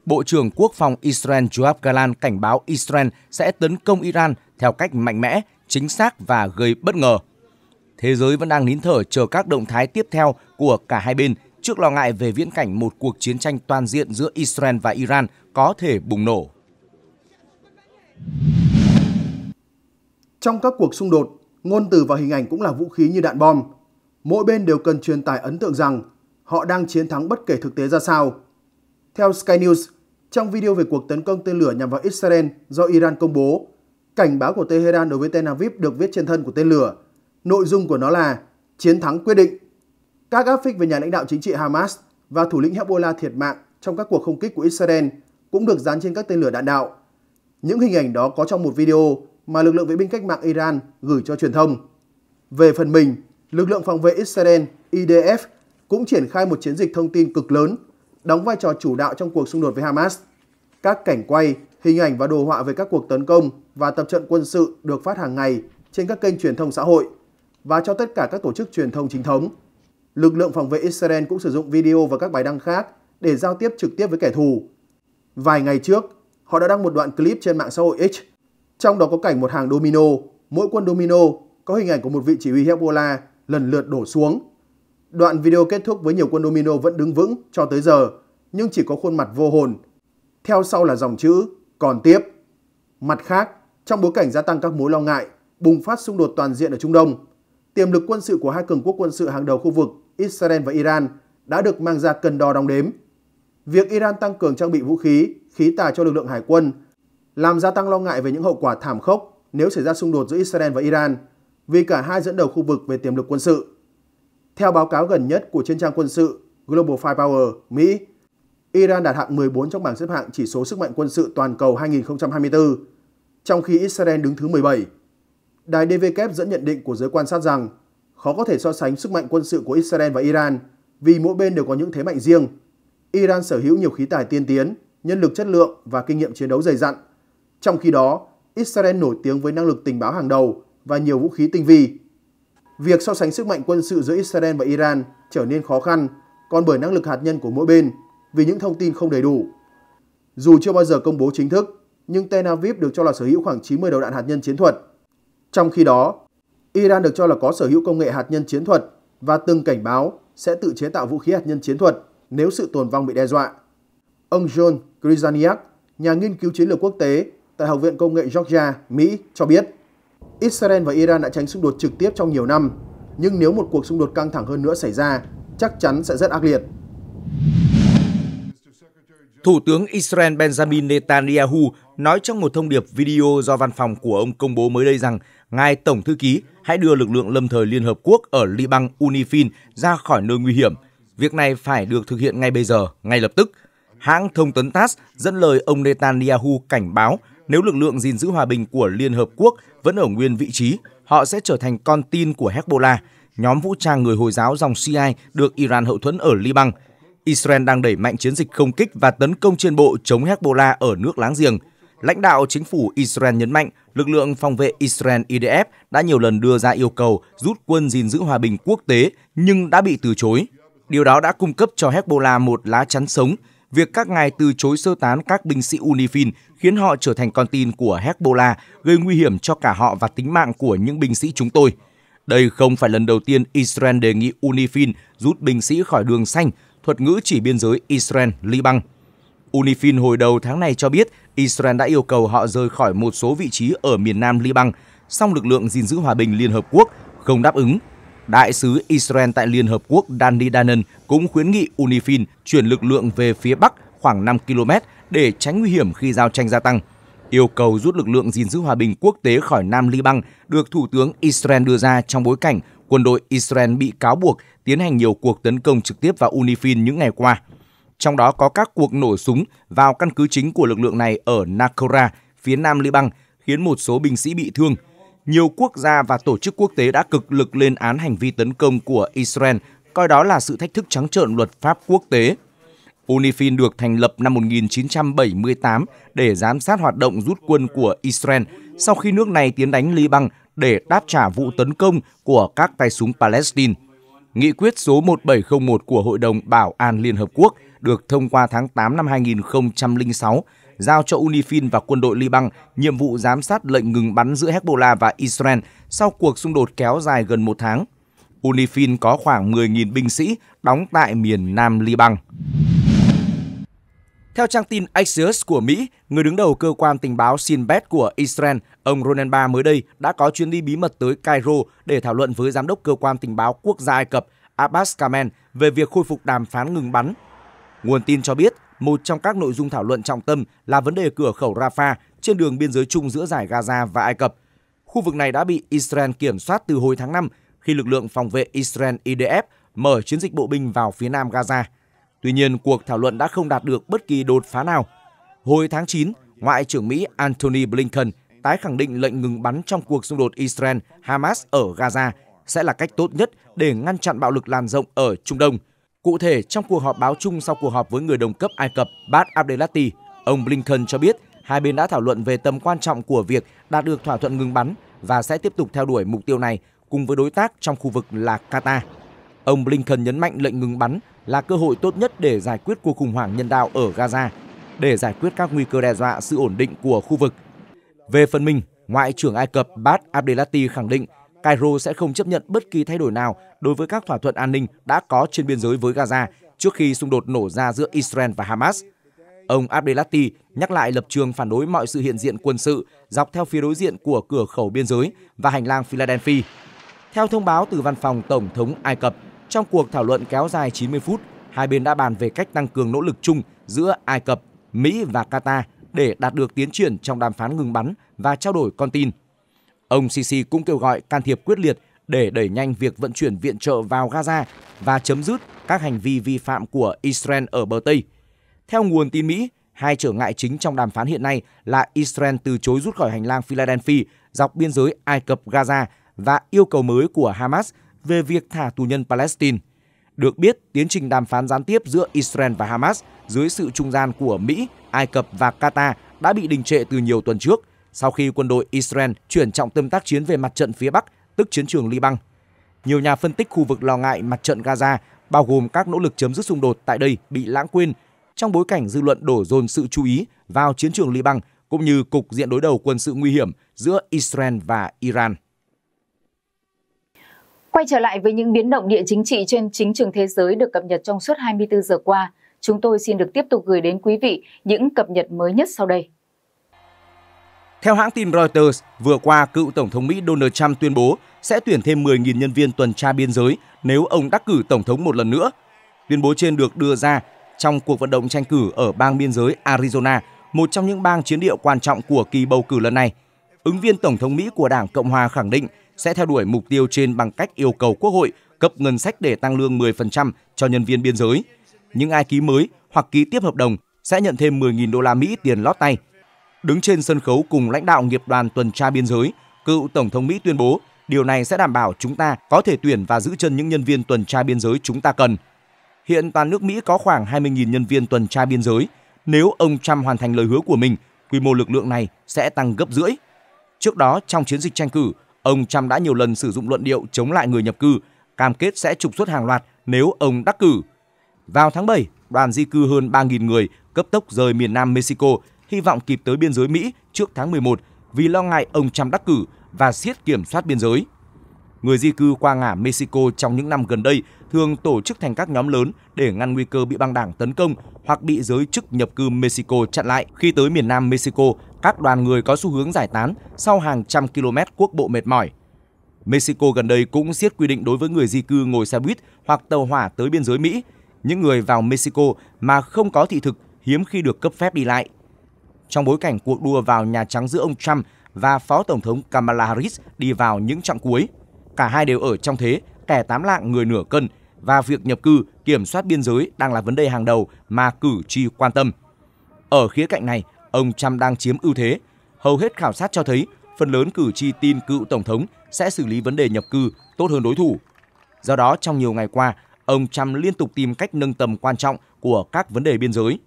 Bộ trưởng Quốc phòng Israel Joab Galan cảnh báo Israel sẽ tấn công Iran theo cách mạnh mẽ, chính xác và gây bất ngờ. Thế giới vẫn đang nín thở chờ các động thái tiếp theo của cả hai bên trước lo ngại về viễn cảnh một cuộc chiến tranh toàn diện giữa Israel và Iran có thể bùng nổ. Trong các cuộc xung đột, ngôn từ và hình ảnh cũng là vũ khí như đạn bom. Mỗi bên đều cần truyền tải ấn tượng rằng họ đang chiến thắng bất kể thực tế ra sao. Theo Sky News, trong video về cuộc tấn công tên lửa nhằm vào Israel do Iran công bố, cảnh báo của Tehran đối với Tel Aviv được viết trên thân của tên lửa. Nội dung của nó là chiến thắng quyết định. Các áp phích về nhà lãnh đạo chính trị Hamas và thủ lĩnh Hezbollah thiệt mạng trong các cuộc không kích của Israel cũng được dán trên các tên lửa đạn đạo. Những hình ảnh đó có trong một video mà lực lượng vệ binh cách mạng Iran gửi cho truyền thông. Về phần mình, lực lượng phòng vệ Israel IDF cũng triển khai một chiến dịch thông tin cực lớn, đóng vai trò chủ đạo trong cuộc xung đột với Hamas. Các cảnh quay, hình ảnh và đồ họa về các cuộc tấn công và tập trận quân sự được phát hàng ngày trên các kênh truyền thông xã hội và cho tất cả các tổ chức truyền thông chính thống. Lực lượng phòng vệ Israel cũng sử dụng video và các bài đăng khác để giao tiếp trực tiếp với kẻ thù. Vài ngày trước, họ đã đăng một đoạn clip trên mạng xã hội X, trong đó có cảnh một hàng domino, mỗi quân domino có hình ảnh của một vị chỉ huy Hezbollah lần lượt đổ xuống. Đoạn video kết thúc với nhiều quân domino vẫn đứng vững cho tới giờ, nhưng chỉ có khuôn mặt vô hồn. Theo sau là dòng chữ, còn tiếp. Mặt khác, trong bối cảnh gia tăng các mối lo ngại, bùng phát xung đột toàn diện ở Trung Đông, tiềm lực quân sự của hai cường quốc quân sự hàng đầu khu vực Israel và Iran đã được mang ra cân đo đong đếm. Việc Iran tăng cường trang bị vũ khí, khí tài cho lực lượng hải quân làm gia tăng lo ngại về những hậu quả thảm khốc nếu xảy ra xung đột giữa Israel và Iran, vì cả hai dẫn đầu khu vực về tiềm lực quân sự. Theo báo cáo gần nhất của trên trang quân sự Global Firepower Mỹ, Iran đạt hạng 14 trong bảng xếp hạng chỉ số sức mạnh quân sự toàn cầu 2024, trong khi Israel đứng thứ 17. Đài DW dẫn nhận định của giới quan sát rằng khó có thể so sánh sức mạnh quân sự của Israel và Iran vì mỗi bên đều có những thế mạnh riêng. Iran sở hữu nhiều khí tài tiên tiến, nhân lực chất lượng và kinh nghiệm chiến đấu dày dặn. Trong khi đó, Israel nổi tiếng với năng lực tình báo hàng đầu và nhiều vũ khí tinh vi. Việc so sánh sức mạnh quân sự giữa Israel và Iran trở nên khó khăn còn bởi năng lực hạt nhân của mỗi bên vì những thông tin không đầy đủ. Dù chưa bao giờ công bố chính thức, nhưng Tel Aviv được cho là sở hữu khoảng 90 đầu đạn hạt nhân chiến thuật. Trong khi đó, Iran được cho là có sở hữu công nghệ hạt nhân chiến thuật và từng cảnh báo sẽ tự chế tạo vũ khí hạt nhân chiến thuật nếu sự tồn vong bị đe dọa. Ông John Krizaniak, nhà nghiên cứu chiến lược quốc tế tại Học viện Công nghệ Georgia, Mỹ cho biết, Israel và Iran đã tránh xung đột trực tiếp trong nhiều năm, nhưng nếu một cuộc xung đột căng thẳng hơn nữa xảy ra, chắc chắn sẽ rất ác liệt. Thủ tướng Israel Benjamin Netanyahu nói trong một thông điệp video do văn phòng của ông công bố mới đây rằng Ngài Tổng Thư ký hãy đưa lực lượng lâm thời Liên Hợp Quốc ở Liban Unifin ra khỏi nơi nguy hiểm. Việc này phải được thực hiện ngay bây giờ, ngay lập tức. Hãng thông tấn TASS dẫn lời ông Netanyahu cảnh báo nếu lực lượng gìn giữ hòa bình của Liên Hợp Quốc vẫn ở nguyên vị trí, họ sẽ trở thành con tin của Hezbollah, nhóm vũ trang người Hồi giáo dòng Shia được Iran hậu thuẫn ở Liban. Israel đang đẩy mạnh chiến dịch không kích và tấn công trên bộ chống Hezbollah ở nước láng giềng – Lãnh đạo chính phủ Israel nhấn mạnh lực lượng phòng vệ Israel IDF đã nhiều lần đưa ra yêu cầu rút quân gìn giữ hòa bình quốc tế nhưng đã bị từ chối. Điều đó đã cung cấp cho Hezbollah một lá chắn sống. Việc các ngài từ chối sơ tán các binh sĩ UNIFIL khiến họ trở thành con tin của Hezbollah, gây nguy hiểm cho cả họ và tính mạng của những binh sĩ chúng tôi. Đây không phải lần đầu tiên Israel đề nghị UNIFIL rút binh sĩ khỏi đường xanh, thuật ngữ chỉ biên giới Israel-Liban. Unifin hồi đầu tháng này cho biết Israel đã yêu cầu họ rời khỏi một số vị trí ở miền nam Liban, song lực lượng gìn giữ hòa bình Liên Hợp Quốc không đáp ứng. Đại sứ Israel tại Liên Hợp Quốc Danny Danan cũng khuyến nghị Unifin chuyển lực lượng về phía bắc khoảng 5 km để tránh nguy hiểm khi giao tranh gia tăng. Yêu cầu rút lực lượng gìn giữ hòa bình quốc tế khỏi Nam Liban được Thủ tướng Israel đưa ra trong bối cảnh quân đội Israel bị cáo buộc tiến hành nhiều cuộc tấn công trực tiếp vào Unifin những ngày qua trong đó có các cuộc nổ súng vào căn cứ chính của lực lượng này ở Nakora, phía nam Liban, khiến một số binh sĩ bị thương. Nhiều quốc gia và tổ chức quốc tế đã cực lực lên án hành vi tấn công của Israel, coi đó là sự thách thức trắng trợn luật pháp quốc tế. UNIFIL được thành lập năm 1978 để giám sát hoạt động rút quân của Israel sau khi nước này tiến đánh Liban để đáp trả vụ tấn công của các tay súng Palestine. Nghị quyết số 1701 của Hội đồng Bảo an Liên Hợp Quốc được thông qua tháng 8 năm 2006, giao cho UNIFIL và quân đội Liban nhiệm vụ giám sát lệnh ngừng bắn giữa Hezbollah và Israel sau cuộc xung đột kéo dài gần một tháng. UNIFIL có khoảng 10.000 binh sĩ đóng tại miền Nam Liban. Theo trang tin Axios của Mỹ, người đứng đầu cơ quan tình báo Sinbad của Israel, ông Ronen Bar mới đây đã có chuyến đi bí mật tới Cairo để thảo luận với giám đốc cơ quan tình báo quốc gia Ai Cập Abbas Kamen về việc khôi phục đàm phán ngừng bắn Nguồn tin cho biết, một trong các nội dung thảo luận trọng tâm là vấn đề cửa khẩu Rafah trên đường biên giới chung giữa giải Gaza và Ai Cập. Khu vực này đã bị Israel kiểm soát từ hồi tháng 5 khi lực lượng phòng vệ Israel IDF mở chiến dịch bộ binh vào phía nam Gaza. Tuy nhiên, cuộc thảo luận đã không đạt được bất kỳ đột phá nào. Hồi tháng 9, Ngoại trưởng Mỹ Antony Blinken tái khẳng định lệnh ngừng bắn trong cuộc xung đột Israel-Hamas ở Gaza sẽ là cách tốt nhất để ngăn chặn bạo lực lan rộng ở Trung Đông – Cụ thể, trong cuộc họp báo chung sau cuộc họp với người đồng cấp Ai Cập Bad Abdelati, ông Blinken cho biết hai bên đã thảo luận về tầm quan trọng của việc đạt được thỏa thuận ngừng bắn và sẽ tiếp tục theo đuổi mục tiêu này cùng với đối tác trong khu vực là Qatar. Ông Blinken nhấn mạnh lệnh ngừng bắn là cơ hội tốt nhất để giải quyết cuộc khủng hoảng nhân đạo ở Gaza, để giải quyết các nguy cơ đe dọa sự ổn định của khu vực. Về phần mình, Ngoại trưởng Ai Cập Bad Abdelati khẳng định Cairo sẽ không chấp nhận bất kỳ thay đổi nào đối với các thỏa thuận an ninh đã có trên biên giới với Gaza trước khi xung đột nổ ra giữa Israel và Hamas. Ông Abdelati nhắc lại lập trường phản đối mọi sự hiện diện quân sự dọc theo phía đối diện của cửa khẩu biên giới và hành lang Philadelphia. Theo thông báo từ văn phòng Tổng thống Ai Cập, trong cuộc thảo luận kéo dài 90 phút, hai bên đã bàn về cách tăng cường nỗ lực chung giữa Ai Cập, Mỹ và Qatar để đạt được tiến triển trong đàm phán ngừng bắn và trao đổi con tin. Ông Sisi cũng kêu gọi can thiệp quyết liệt để đẩy nhanh việc vận chuyển viện trợ vào Gaza và chấm dứt các hành vi vi phạm của Israel ở bờ Tây. Theo nguồn tin Mỹ, hai trở ngại chính trong đàm phán hiện nay là Israel từ chối rút khỏi hành lang Philadelphia dọc biên giới Ai Cập Gaza và yêu cầu mới của Hamas về việc thả tù nhân Palestine. Được biết, tiến trình đàm phán gián tiếp giữa Israel và Hamas dưới sự trung gian của Mỹ, Ai Cập và Qatar đã bị đình trệ từ nhiều tuần trước – sau khi quân đội Israel chuyển trọng tâm tác chiến về mặt trận phía Bắc, tức chiến trường Liban. Nhiều nhà phân tích khu vực lo ngại mặt trận Gaza, bao gồm các nỗ lực chấm dứt xung đột tại đây bị lãng quên trong bối cảnh dư luận đổ dồn sự chú ý vào chiến trường Liban cũng như cục diện đối đầu quân sự nguy hiểm giữa Israel và Iran. Quay trở lại với những biến động địa chính trị trên chính trường thế giới được cập nhật trong suốt 24 giờ qua, chúng tôi xin được tiếp tục gửi đến quý vị những cập nhật mới nhất sau đây. Theo hãng tin Reuters, vừa qua cựu Tổng thống Mỹ Donald Trump tuyên bố sẽ tuyển thêm 10.000 nhân viên tuần tra biên giới nếu ông đắc cử Tổng thống một lần nữa. Tuyên bố trên được đưa ra trong cuộc vận động tranh cử ở bang biên giới Arizona, một trong những bang chiến địa quan trọng của kỳ bầu cử lần này. Ứng viên Tổng thống Mỹ của Đảng Cộng hòa khẳng định sẽ theo đuổi mục tiêu trên bằng cách yêu cầu Quốc hội cấp ngân sách để tăng lương 10% cho nhân viên biên giới. Những ai ký mới hoặc ký tiếp hợp đồng sẽ nhận thêm 10.000 đô la Mỹ tiền lót tay đứng trên sân khấu cùng lãnh đạo nghiệp đoàn tuần tra biên giới, cựu Tổng thống Mỹ tuyên bố điều này sẽ đảm bảo chúng ta có thể tuyển và giữ chân những nhân viên tuần tra biên giới chúng ta cần. Hiện toàn nước Mỹ có khoảng 20.000 nhân viên tuần tra biên giới. Nếu ông Trump hoàn thành lời hứa của mình, quy mô lực lượng này sẽ tăng gấp rưỡi. Trước đó, trong chiến dịch tranh cử, ông Trump đã nhiều lần sử dụng luận điệu chống lại người nhập cư, cam kết sẽ trục xuất hàng loạt nếu ông đắc cử. Vào tháng 7, đoàn di cư hơn 3.000 người cấp tốc rời miền Nam Mexico hy vọng kịp tới biên giới Mỹ trước tháng 11 vì lo ngại ông Trump đắc cử và siết kiểm soát biên giới. Người di cư qua ngã Mexico trong những năm gần đây thường tổ chức thành các nhóm lớn để ngăn nguy cơ bị băng đảng tấn công hoặc bị giới chức nhập cư Mexico chặn lại. Khi tới miền Nam Mexico, các đoàn người có xu hướng giải tán sau hàng trăm km quốc bộ mệt mỏi. Mexico gần đây cũng siết quy định đối với người di cư ngồi xe buýt hoặc tàu hỏa tới biên giới Mỹ. Những người vào Mexico mà không có thị thực hiếm khi được cấp phép đi lại trong bối cảnh cuộc đua vào Nhà Trắng giữa ông Trump và Phó Tổng thống Kamala Harris đi vào những chặng cuối. Cả hai đều ở trong thế, kẻ tám lạng người nửa cân và việc nhập cư, kiểm soát biên giới đang là vấn đề hàng đầu mà cử tri quan tâm. Ở khía cạnh này, ông Trump đang chiếm ưu thế. Hầu hết khảo sát cho thấy phần lớn cử tri tin cựu Tổng thống sẽ xử lý vấn đề nhập cư tốt hơn đối thủ. Do đó, trong nhiều ngày qua, ông Trump liên tục tìm cách nâng tầm quan trọng của các vấn đề biên giới.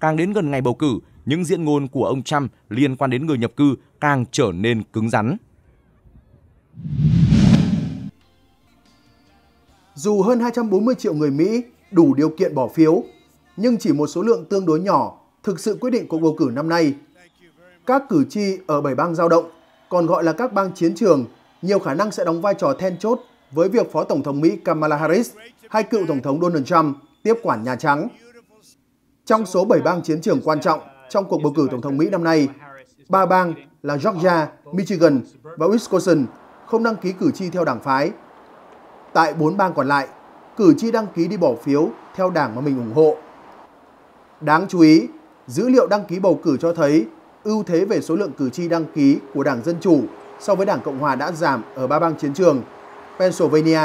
Càng đến gần ngày bầu cử, những diễn ngôn của ông Trump liên quan đến người nhập cư càng trở nên cứng rắn. Dù hơn 240 triệu người Mỹ đủ điều kiện bỏ phiếu, nhưng chỉ một số lượng tương đối nhỏ thực sự quyết định cuộc bầu cử năm nay. Các cử tri ở bảy bang giao động, còn gọi là các bang chiến trường, nhiều khả năng sẽ đóng vai trò then chốt với việc Phó Tổng thống Mỹ Kamala Harris hay cựu Tổng thống Donald Trump tiếp quản Nhà Trắng. Trong số 7 bang chiến trường quan trọng, trong cuộc bầu cử tổng thống Mỹ năm nay. Ba bang là Georgia, Michigan và Wisconsin không đăng ký cử tri theo đảng phái. Tại bốn bang còn lại, cử tri đăng ký đi bỏ phiếu theo đảng mà mình ủng hộ. Đáng chú ý, dữ liệu đăng ký bầu cử cho thấy ưu thế về số lượng cử tri đăng ký của Đảng Dân Chủ so với Đảng Cộng Hòa đã giảm ở ba bang chiến trường Pennsylvania,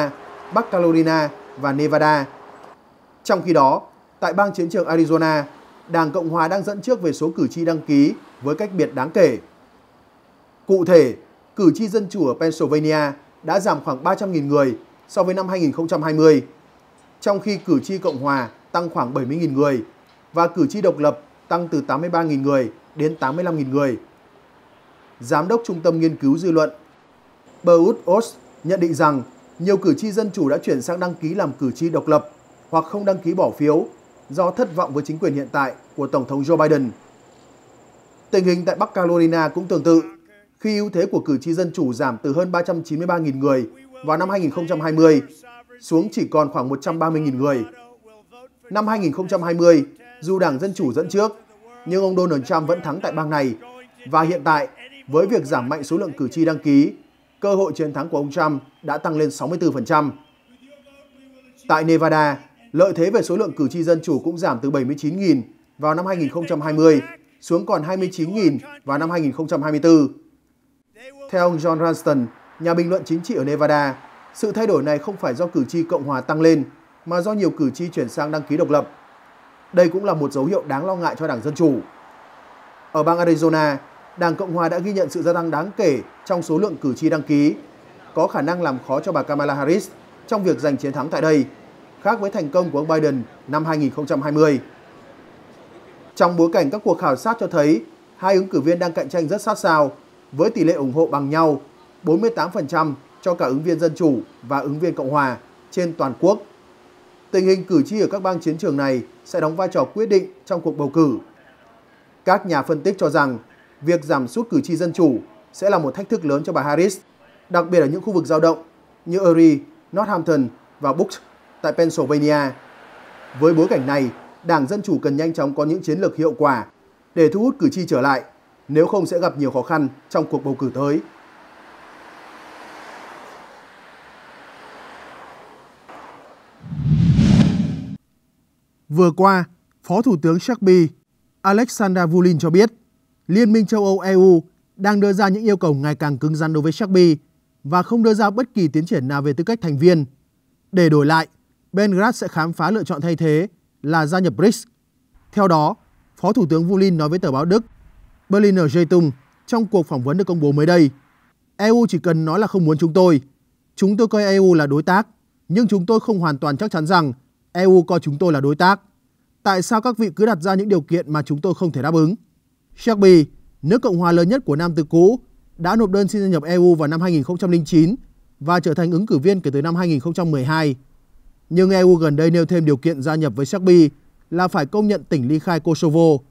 Bắc Carolina và Nevada. Trong khi đó, tại bang chiến trường Arizona, Đảng Cộng Hòa đang dẫn trước về số cử tri đăng ký với cách biệt đáng kể. Cụ thể, cử tri dân chủ ở Pennsylvania đã giảm khoảng 300.000 người so với năm 2020, trong khi cử tri Cộng Hòa tăng khoảng 70.000 người và cử tri độc lập tăng từ 83.000 người đến 85.000 người. Giám đốc Trung tâm Nghiên cứu Dư luận Berut Ost nhận định rằng nhiều cử tri dân chủ đã chuyển sang đăng ký làm cử tri độc lập hoặc không đăng ký bỏ phiếu do thất vọng với chính quyền hiện tại của Tổng thống Joe Biden. Tình hình tại Bắc Carolina cũng tương tự, khi ưu thế của cử tri dân chủ giảm từ hơn 393.000 người vào năm 2020 xuống chỉ còn khoảng 130.000 người. Năm 2020, dù Đảng Dân Chủ dẫn trước, nhưng ông Donald Trump vẫn thắng tại bang này. Và hiện tại, với việc giảm mạnh số lượng cử tri đăng ký, cơ hội chiến thắng của ông Trump đã tăng lên 64%. Tại Nevada, Lợi thế về số lượng cử tri dân chủ cũng giảm từ 79.000 vào năm 2020 xuống còn 29.000 vào năm 2024. Theo ông John Ranston, nhà bình luận chính trị ở Nevada, sự thay đổi này không phải do cử tri Cộng hòa tăng lên mà do nhiều cử tri chuyển sang đăng ký độc lập. Đây cũng là một dấu hiệu đáng lo ngại cho Đảng Dân Chủ. Ở bang Arizona, Đảng Cộng hòa đã ghi nhận sự gia tăng đáng kể trong số lượng cử tri đăng ký, có khả năng làm khó cho bà Kamala Harris trong việc giành chiến thắng tại đây khác với thành công của ông Biden năm 2020. Trong bối cảnh các cuộc khảo sát cho thấy hai ứng cử viên đang cạnh tranh rất sát sao với tỷ lệ ủng hộ bằng nhau 48% cho cả ứng viên Dân Chủ và ứng viên Cộng Hòa trên toàn quốc. Tình hình cử tri ở các bang chiến trường này sẽ đóng vai trò quyết định trong cuộc bầu cử. Các nhà phân tích cho rằng việc giảm sút cử tri Dân Chủ sẽ là một thách thức lớn cho bà Harris, đặc biệt ở những khu vực giao động như Erie, Northampton và Bucks tại Pennsylvania. Với bối cảnh này, Đảng Dân Chủ cần nhanh chóng có những chiến lược hiệu quả để thu hút cử tri trở lại, nếu không sẽ gặp nhiều khó khăn trong cuộc bầu cử tới. Vừa qua, Phó Thủ tướng Serbia Alexander Vulin cho biết, Liên minh châu Âu EU đang đưa ra những yêu cầu ngày càng cứng rắn đối với Serbia và không đưa ra bất kỳ tiến triển nào về tư cách thành viên. Để đổi lại, Belgrade sẽ khám phá lựa chọn thay thế là gia nhập BRICS. Theo đó, Phó Thủ tướng Vulin nói với tờ báo Đức Berliner Zeitung trong cuộc phỏng vấn được công bố mới đây. EU chỉ cần nói là không muốn chúng tôi. Chúng tôi coi EU là đối tác, nhưng chúng tôi không hoàn toàn chắc chắn rằng EU coi chúng tôi là đối tác. Tại sao các vị cứ đặt ra những điều kiện mà chúng tôi không thể đáp ứng? Serbia, nước Cộng hòa lớn nhất của Nam Tư cũ, đã nộp đơn xin gia nhập EU vào năm 2009 và trở thành ứng cử viên kể từ năm 2012. Nhưng EU gần đây nêu thêm điều kiện gia nhập với Serbia là phải công nhận tỉnh ly khai Kosovo.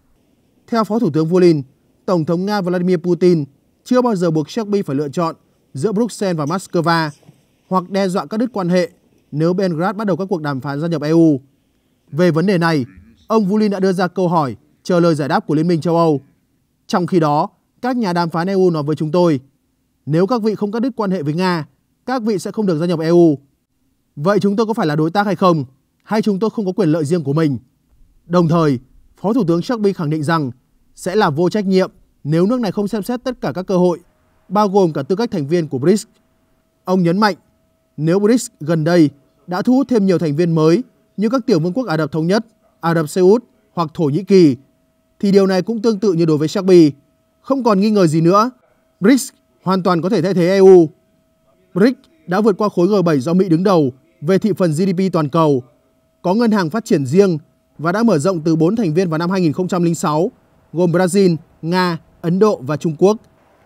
Theo Phó Thủ tướng Vulin, Tổng thống Nga Vladimir Putin chưa bao giờ buộc Serbia phải lựa chọn giữa Bruxelles và Moscow hoặc đe dọa các đứt quan hệ nếu Belgrade bắt đầu các cuộc đàm phán gia nhập EU. Về vấn đề này, ông Vulin đã đưa ra câu hỏi chờ lời giải đáp của Liên minh châu Âu. Trong khi đó, các nhà đàm phán EU nói với chúng tôi, nếu các vị không cắt đứt quan hệ với Nga, các vị sẽ không được gia nhập EU. Vậy chúng tôi có phải là đối tác hay không? Hay chúng tôi không có quyền lợi riêng của mình? Đồng thời, Phó Thủ tướng Serbi khẳng định rằng sẽ là vô trách nhiệm nếu nước này không xem xét tất cả các cơ hội, bao gồm cả tư cách thành viên của BRICS. Ông nhấn mạnh, nếu BRICS gần đây đã thu hút thêm nhiều thành viên mới như các tiểu vương quốc Ả Rập Thống Nhất, Ả Rập Xê Út hoặc Thổ Nhĩ Kỳ, thì điều này cũng tương tự như đối với Serbia. Không còn nghi ngờ gì nữa, BRICS hoàn toàn có thể thay thế EU. BRICS đã vượt qua khối G7 do Mỹ đứng đầu về thị phần GDP toàn cầu, có ngân hàng phát triển riêng và đã mở rộng từ 4 thành viên vào năm 2006, gồm Brazil, Nga, Ấn Độ và Trung Quốc,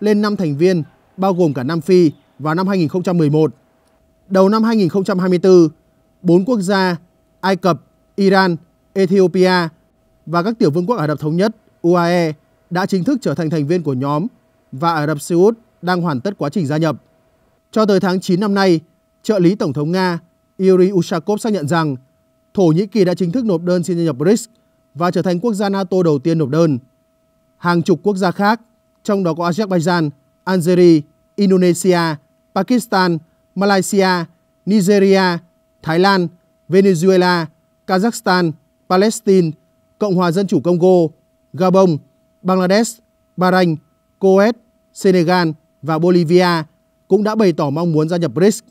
lên 5 thành viên, bao gồm cả Nam Phi, vào năm 2011. Đầu năm 2024, bốn quốc gia Ai Cập, Iran, Ethiopia và các tiểu vương quốc Ả Rập Thống Nhất UAE đã chính thức trở thành thành viên của nhóm và Ả Rập Xê Út đang hoàn tất quá trình gia nhập. Cho tới tháng 9 năm nay, trợ lý Tổng thống Nga Yuri Ushakov xác nhận rằng Thổ Nhĩ Kỳ đã chính thức nộp đơn xin gia nhập BRICS và trở thành quốc gia NATO đầu tiên nộp đơn. Hàng chục quốc gia khác, trong đó có Azerbaijan, Algeria, Indonesia, Pakistan, Malaysia, Nigeria, Thái Lan, Venezuela, Kazakhstan, Palestine, Cộng hòa Dân chủ Congo, Gabon, Bangladesh, Bahrain, Coet, Senegal và Bolivia cũng đã bày tỏ mong muốn gia nhập BRICS.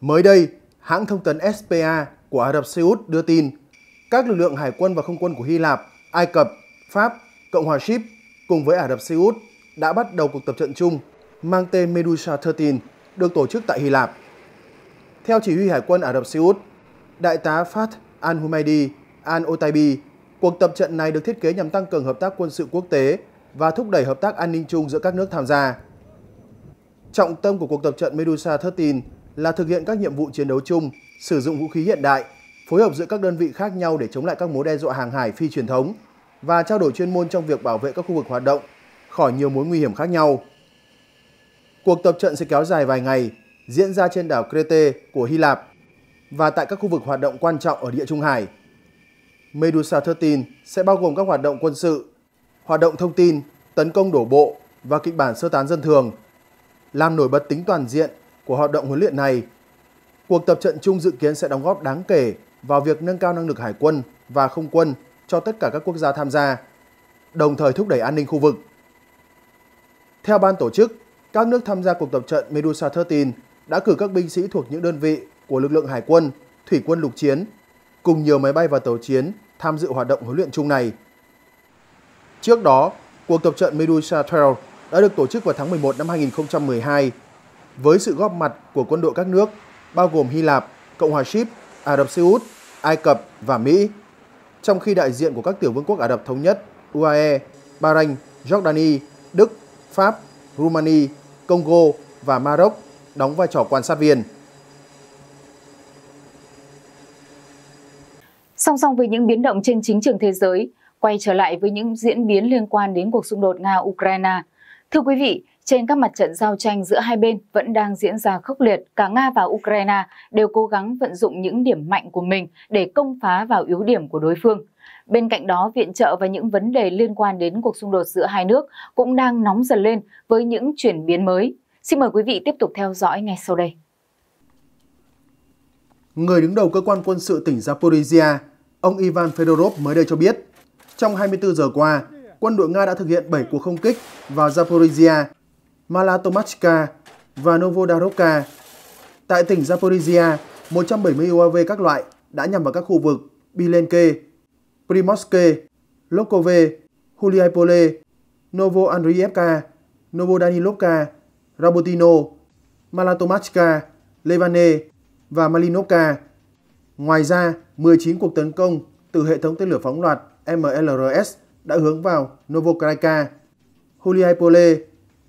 Mới đây, hãng thông tấn SPA của Ả Rập Xê Út đưa tin các lực lượng hải quân và không quân của Hy Lạp, Ai Cập, Pháp, Cộng hòa Ship cùng với Ả Rập Xê Út đã bắt đầu cuộc tập trận chung mang tên Medusa 13 được tổ chức tại Hy Lạp. Theo chỉ huy hải quân Ả Rập Xê Út, Đại tá Fat al-Humaydi al-Otaibi, cuộc tập trận này được thiết kế nhằm tăng cường hợp tác quân sự quốc tế và thúc đẩy hợp tác an ninh chung giữa các nước tham gia. Trọng tâm của cuộc tập trận Medusa 13 là thực hiện các nhiệm vụ chiến đấu chung, sử dụng vũ khí hiện đại, phối hợp giữa các đơn vị khác nhau để chống lại các mối đe dọa hàng hải phi truyền thống và trao đổi chuyên môn trong việc bảo vệ các khu vực hoạt động khỏi nhiều mối nguy hiểm khác nhau. Cuộc tập trận sẽ kéo dài vài ngày, diễn ra trên đảo Crete của Hy Lạp và tại các khu vực hoạt động quan trọng ở địa Trung Hải. Medusa 13 sẽ bao gồm các hoạt động quân sự, hoạt động thông tin, tấn công đổ bộ và kịch bản sơ tán dân thường, làm nổi bật tính toàn diện của hoạt động huấn luyện này. Cuộc tập trận chung dự kiến sẽ đóng góp đáng kể vào việc nâng cao năng lực hải quân và không quân cho tất cả các quốc gia tham gia, đồng thời thúc đẩy an ninh khu vực. Theo ban tổ chức, các nước tham gia cuộc tập trận Medusa 13 đã cử các binh sĩ thuộc những đơn vị của lực lượng hải quân, thủy quân lục chiến, cùng nhiều máy bay và tàu chiến tham dự hoạt động huấn luyện chung này. Trước đó, cuộc tập trận Medusa Trail đã được tổ chức vào tháng 11 năm 2012 với sự góp mặt của quân đội các nước, bao gồm Hy Lạp, Cộng hòa Ship, Ả Rập Xê Út, Ai Cập và Mỹ. Trong khi đại diện của các tiểu vương quốc Ả Rập Thống Nhất, UAE, Bahrain, Jordani, Đức, Pháp, Rumani, Congo và Maroc đóng vai trò quan sát viên. Song song với những biến động trên chính trường thế giới, quay trở lại với những diễn biến liên quan đến cuộc xung đột Nga-Ukraine. Thưa quý vị, trên các mặt trận giao tranh giữa hai bên vẫn đang diễn ra khốc liệt, cả Nga và Ukraine đều cố gắng vận dụng những điểm mạnh của mình để công phá vào yếu điểm của đối phương. Bên cạnh đó, viện trợ và những vấn đề liên quan đến cuộc xung đột giữa hai nước cũng đang nóng dần lên với những chuyển biến mới. Xin mời quý vị tiếp tục theo dõi ngay sau đây. Người đứng đầu cơ quan quân sự tỉnh Zaporizhia, ông Ivan Fedorov mới đây cho biết, trong 24 giờ qua, quân đội Nga đã thực hiện 7 cuộc không kích vào Zaporizhia Malatomachka và Novodarovka. Tại tỉnh Zaporizhia, 170 UAV các loại đã nhằm vào các khu vực Bilenke, Primorske, Lokove, Huliaipole, Novo Andrievka, Novodanilovka, Rabotino, Malatomachka, Levane và Malinovka. Ngoài ra, 19 cuộc tấn công từ hệ thống tên lửa phóng loạt MLRS đã hướng vào Novokrajka, Huliaipole,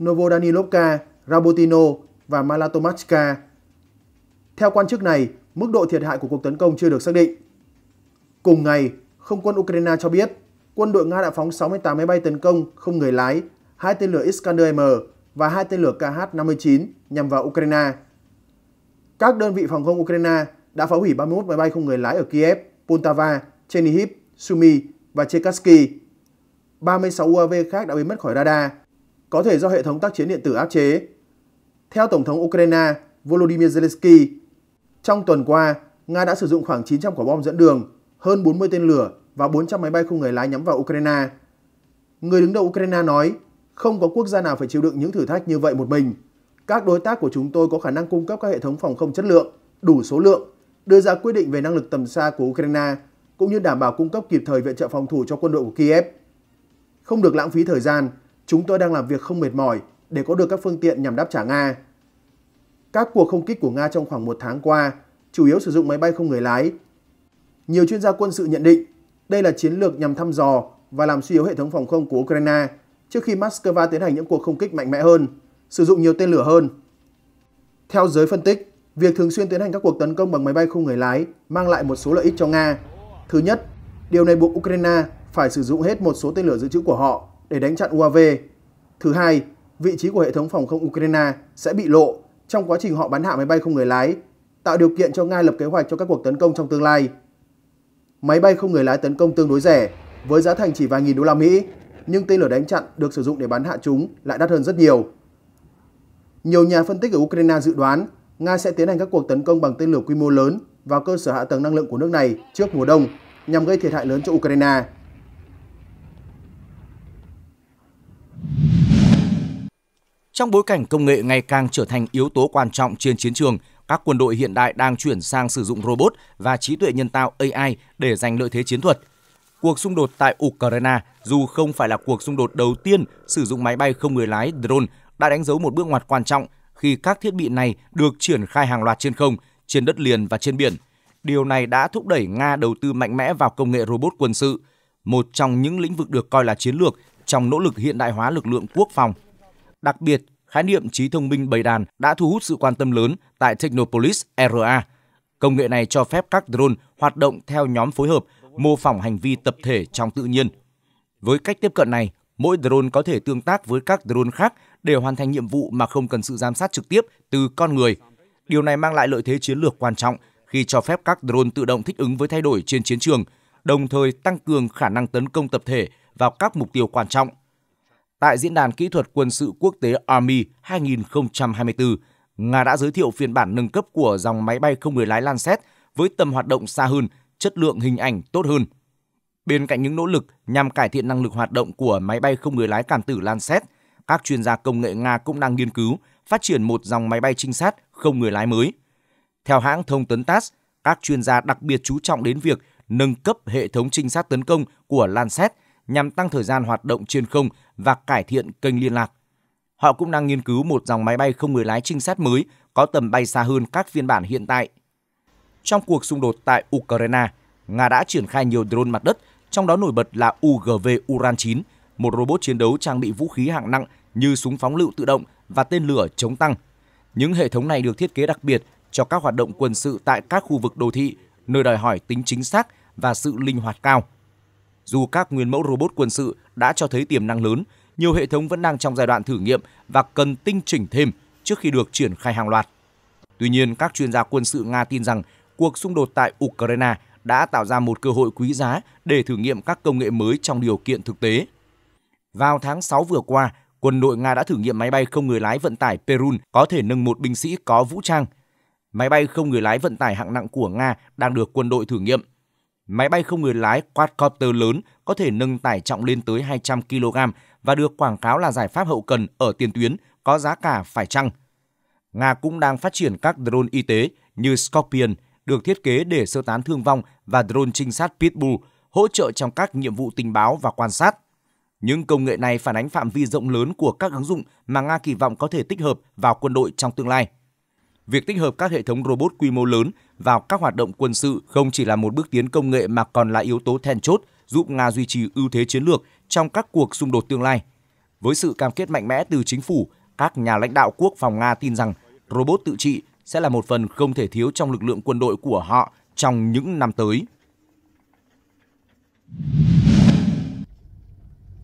Novodanilovka, Rabotino và Malatomachka. Theo quan chức này, mức độ thiệt hại của cuộc tấn công chưa được xác định. Cùng ngày, không quân Ukraine cho biết quân đội Nga đã phóng 68 máy bay tấn công không người lái, hai tên lửa Iskander-M và hai tên lửa KH-59 nhằm vào Ukraine. Các đơn vị phòng không Ukraine đã phá hủy 31 máy bay không người lái ở Kiev, Poltava, Chernihiv, Sumy và Cherkasky. 36 UAV khác đã bị mất khỏi radar có thể do hệ thống tác chiến điện tử áp chế. Theo Tổng thống Ukraine Volodymyr Zelensky, trong tuần qua, Nga đã sử dụng khoảng 900 quả bom dẫn đường, hơn 40 tên lửa và 400 máy bay không người lái nhắm vào Ukraine. Người đứng đầu Ukraine nói, không có quốc gia nào phải chịu đựng những thử thách như vậy một mình. Các đối tác của chúng tôi có khả năng cung cấp các hệ thống phòng không chất lượng, đủ số lượng, đưa ra quyết định về năng lực tầm xa của Ukraine, cũng như đảm bảo cung cấp kịp thời viện trợ phòng thủ cho quân đội của Kiev. Không được lãng phí thời gian, Chúng tôi đang làm việc không mệt mỏi để có được các phương tiện nhằm đáp trả Nga. Các cuộc không kích của Nga trong khoảng một tháng qua chủ yếu sử dụng máy bay không người lái. Nhiều chuyên gia quân sự nhận định đây là chiến lược nhằm thăm dò và làm suy yếu hệ thống phòng không của Ukraine trước khi Moscow tiến hành những cuộc không kích mạnh mẽ hơn, sử dụng nhiều tên lửa hơn. Theo giới phân tích, việc thường xuyên tiến hành các cuộc tấn công bằng máy bay không người lái mang lại một số lợi ích cho Nga. Thứ nhất, điều này buộc Ukraine phải sử dụng hết một số tên lửa dự trữ của họ để đánh chặn UAV. Thứ hai, vị trí của hệ thống phòng không Ukraine sẽ bị lộ trong quá trình họ bắn hạ máy bay không người lái, tạo điều kiện cho Nga lập kế hoạch cho các cuộc tấn công trong tương lai. Máy bay không người lái tấn công tương đối rẻ, với giá thành chỉ vài nghìn đô la Mỹ, nhưng tên lửa đánh chặn được sử dụng để bắn hạ chúng lại đắt hơn rất nhiều. Nhiều nhà phân tích ở Ukraine dự đoán Nga sẽ tiến hành các cuộc tấn công bằng tên lửa quy mô lớn vào cơ sở hạ tầng năng lượng của nước này trước mùa đông nhằm gây thiệt hại lớn cho Ukraine. Trong bối cảnh công nghệ ngày càng trở thành yếu tố quan trọng trên chiến trường, các quân đội hiện đại đang chuyển sang sử dụng robot và trí tuệ nhân tạo AI để giành lợi thế chiến thuật. Cuộc xung đột tại Ukraine, dù không phải là cuộc xung đột đầu tiên sử dụng máy bay không người lái drone, đã đánh dấu một bước ngoặt quan trọng khi các thiết bị này được triển khai hàng loạt trên không, trên đất liền và trên biển. Điều này đã thúc đẩy Nga đầu tư mạnh mẽ vào công nghệ robot quân sự, một trong những lĩnh vực được coi là chiến lược trong nỗ lực hiện đại hóa lực lượng quốc phòng Đặc biệt, khái niệm trí thông minh bầy đàn đã thu hút sự quan tâm lớn tại Technopolis RA. Công nghệ này cho phép các drone hoạt động theo nhóm phối hợp, mô phỏng hành vi tập thể trong tự nhiên. Với cách tiếp cận này, mỗi drone có thể tương tác với các drone khác để hoàn thành nhiệm vụ mà không cần sự giám sát trực tiếp từ con người. Điều này mang lại lợi thế chiến lược quan trọng khi cho phép các drone tự động thích ứng với thay đổi trên chiến trường, đồng thời tăng cường khả năng tấn công tập thể vào các mục tiêu quan trọng tại Diễn đàn Kỹ thuật Quân sự Quốc tế Army 2024, Nga đã giới thiệu phiên bản nâng cấp của dòng máy bay không người lái Lancet với tầm hoạt động xa hơn, chất lượng hình ảnh tốt hơn. Bên cạnh những nỗ lực nhằm cải thiện năng lực hoạt động của máy bay không người lái cảm tử Lancet, các chuyên gia công nghệ Nga cũng đang nghiên cứu phát triển một dòng máy bay trinh sát không người lái mới. Theo hãng thông tấn TASS, các chuyên gia đặc biệt chú trọng đến việc nâng cấp hệ thống trinh sát tấn công của Lancet nhằm tăng thời gian hoạt động trên không và cải thiện kênh liên lạc. Họ cũng đang nghiên cứu một dòng máy bay không người lái trinh sát mới có tầm bay xa hơn các phiên bản hiện tại. Trong cuộc xung đột tại Ukraine, Nga đã triển khai nhiều drone mặt đất, trong đó nổi bật là UGV Uran-9, một robot chiến đấu trang bị vũ khí hạng nặng như súng phóng lựu tự động và tên lửa chống tăng. Những hệ thống này được thiết kế đặc biệt cho các hoạt động quân sự tại các khu vực đô thị, nơi đòi hỏi tính chính xác và sự linh hoạt cao. Dù các nguyên mẫu robot quân sự đã cho thấy tiềm năng lớn, nhiều hệ thống vẫn đang trong giai đoạn thử nghiệm và cần tinh chỉnh thêm trước khi được triển khai hàng loạt. Tuy nhiên, các chuyên gia quân sự Nga tin rằng cuộc xung đột tại Ukraine đã tạo ra một cơ hội quý giá để thử nghiệm các công nghệ mới trong điều kiện thực tế. Vào tháng 6 vừa qua, quân đội Nga đã thử nghiệm máy bay không người lái vận tải Perun có thể nâng một binh sĩ có vũ trang. Máy bay không người lái vận tải hạng nặng của Nga đang được quân đội thử nghiệm máy bay không người lái quadcopter lớn có thể nâng tải trọng lên tới 200 kg và được quảng cáo là giải pháp hậu cần ở tiền tuyến có giá cả phải chăng. Nga cũng đang phát triển các drone y tế như Scorpion được thiết kế để sơ tán thương vong và drone trinh sát Pitbull hỗ trợ trong các nhiệm vụ tình báo và quan sát. Những công nghệ này phản ánh phạm vi rộng lớn của các ứng dụng mà Nga kỳ vọng có thể tích hợp vào quân đội trong tương lai việc tích hợp các hệ thống robot quy mô lớn vào các hoạt động quân sự không chỉ là một bước tiến công nghệ mà còn là yếu tố then chốt giúp Nga duy trì ưu thế chiến lược trong các cuộc xung đột tương lai. Với sự cam kết mạnh mẽ từ chính phủ, các nhà lãnh đạo quốc phòng Nga tin rằng robot tự trị sẽ là một phần không thể thiếu trong lực lượng quân đội của họ trong những năm tới.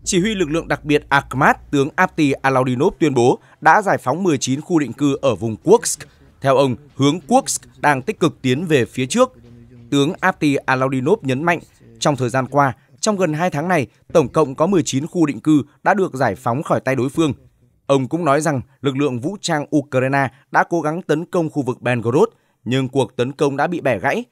Chỉ huy lực lượng đặc biệt Akhmat, tướng Apti Alaudinov tuyên bố đã giải phóng 19 khu định cư ở vùng Kursk theo ông, hướng Kursk đang tích cực tiến về phía trước. Tướng Apti Alaudinov nhấn mạnh, trong thời gian qua, trong gần 2 tháng này, tổng cộng có 19 khu định cư đã được giải phóng khỏi tay đối phương. Ông cũng nói rằng lực lượng vũ trang Ukraine đã cố gắng tấn công khu vực Belgorod, nhưng cuộc tấn công đã bị bẻ gãy.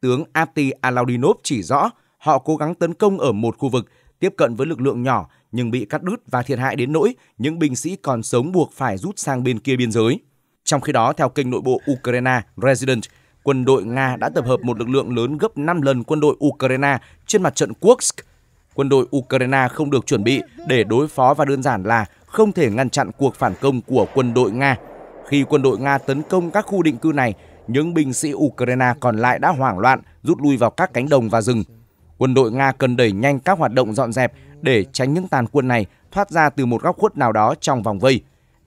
Tướng Apti Alaudinov chỉ rõ họ cố gắng tấn công ở một khu vực, tiếp cận với lực lượng nhỏ nhưng bị cắt đứt và thiệt hại đến nỗi những binh sĩ còn sống buộc phải rút sang bên kia biên giới. Trong khi đó, theo kênh nội bộ Ukraine Resident, quân đội Nga đã tập hợp một lực lượng lớn gấp 5 lần quân đội Ukraine trên mặt trận Kursk. Quân đội Ukraine không được chuẩn bị để đối phó và đơn giản là không thể ngăn chặn cuộc phản công của quân đội Nga. Khi quân đội Nga tấn công các khu định cư này, những binh sĩ Ukraine còn lại đã hoảng loạn, rút lui vào các cánh đồng và rừng. Quân đội Nga cần đẩy nhanh các hoạt động dọn dẹp để tránh những tàn quân này thoát ra từ một góc khuất nào đó trong vòng vây.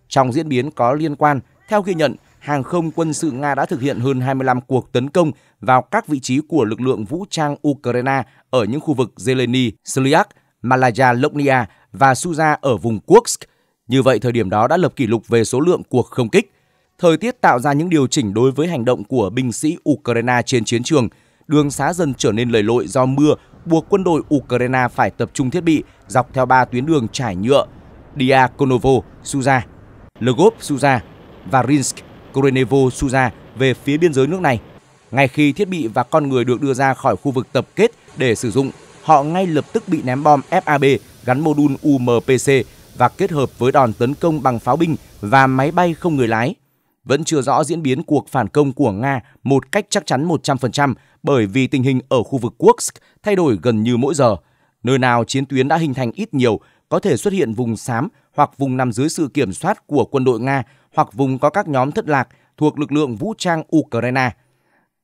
Trong diễn biến có liên quan, theo ghi nhận, hàng không quân sự Nga đã thực hiện hơn 25 cuộc tấn công vào các vị trí của lực lượng vũ trang Ukraine ở những khu vực Zeleny, Slyak, Malaya, Lopnia và Suza ở vùng Kursk. Như vậy, thời điểm đó đã lập kỷ lục về số lượng cuộc không kích. Thời tiết tạo ra những điều chỉnh đối với hành động của binh sĩ Ukraine trên chiến trường. Đường xá dần trở nên lầy lội do mưa, buộc quân đội Ukraine phải tập trung thiết bị dọc theo ba tuyến đường trải nhựa Diakonovo, Suza, Lgov, Suza và Rinsk, Korenevo, Suza về phía biên giới nước này. Ngay khi thiết bị và con người được đưa ra khỏi khu vực tập kết để sử dụng, họ ngay lập tức bị ném bom FAB gắn mô đun UMPC và kết hợp với đòn tấn công bằng pháo binh và máy bay không người lái. Vẫn chưa rõ diễn biến cuộc phản công của Nga một cách chắc chắn 100% bởi vì tình hình ở khu vực Kursk thay đổi gần như mỗi giờ. Nơi nào chiến tuyến đã hình thành ít nhiều, có thể xuất hiện vùng xám hoặc vùng nằm dưới sự kiểm soát của quân đội Nga hoặc vùng có các nhóm thất lạc thuộc lực lượng vũ trang Ukraine.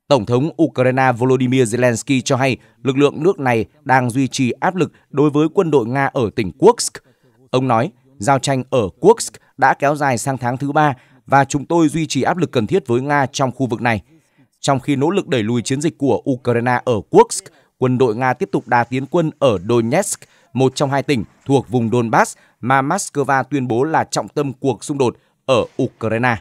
Tổng thống Ukraine Volodymyr Zelensky cho hay lực lượng nước này đang duy trì áp lực đối với quân đội Nga ở tỉnh Kursk. Ông nói, giao tranh ở Kursk đã kéo dài sang tháng thứ ba và chúng tôi duy trì áp lực cần thiết với Nga trong khu vực này. Trong khi nỗ lực đẩy lùi chiến dịch của Ukraine ở Kursk, quân đội Nga tiếp tục đà tiến quân ở Donetsk, một trong hai tỉnh thuộc vùng Donbass mà Moscow tuyên bố là trọng tâm cuộc xung đột ở Ukraine.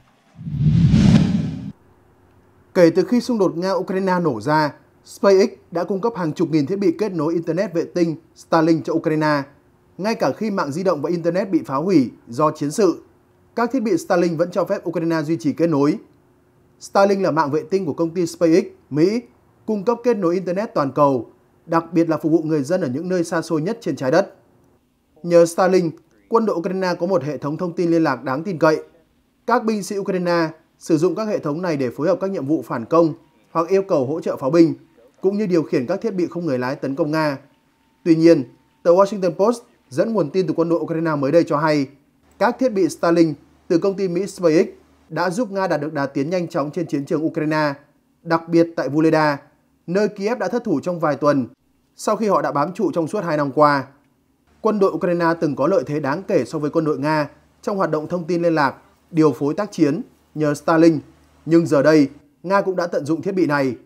Kể từ khi xung đột Nga-Ukraine nổ ra, SpaceX đã cung cấp hàng chục nghìn thiết bị kết nối Internet vệ tinh Starlink cho Ukraine. Ngay cả khi mạng di động và Internet bị phá hủy do chiến sự, các thiết bị Starlink vẫn cho phép Ukraine duy trì kết nối. Starlink là mạng vệ tinh của công ty SpaceX, Mỹ, cung cấp kết nối Internet toàn cầu, đặc biệt là phục vụ người dân ở những nơi xa xôi nhất trên trái đất. Nhờ Starlink, quân đội Ukraine có một hệ thống thông tin liên lạc đáng tin cậy, các binh sĩ Ukraine sử dụng các hệ thống này để phối hợp các nhiệm vụ phản công hoặc yêu cầu hỗ trợ pháo binh, cũng như điều khiển các thiết bị không người lái tấn công Nga. Tuy nhiên, tờ Washington Post dẫn nguồn tin từ quân đội Ukraine mới đây cho hay, các thiết bị Starlink từ công ty Mỹ SpaceX đã giúp Nga đạt được đà tiến nhanh chóng trên chiến trường Ukraine, đặc biệt tại Vuleda, nơi Kiev đã thất thủ trong vài tuần sau khi họ đã bám trụ trong suốt hai năm qua. Quân đội Ukraine từng có lợi thế đáng kể so với quân đội Nga trong hoạt động thông tin liên lạc điều phối tác chiến nhờ Stalin, nhưng giờ đây Nga cũng đã tận dụng thiết bị này.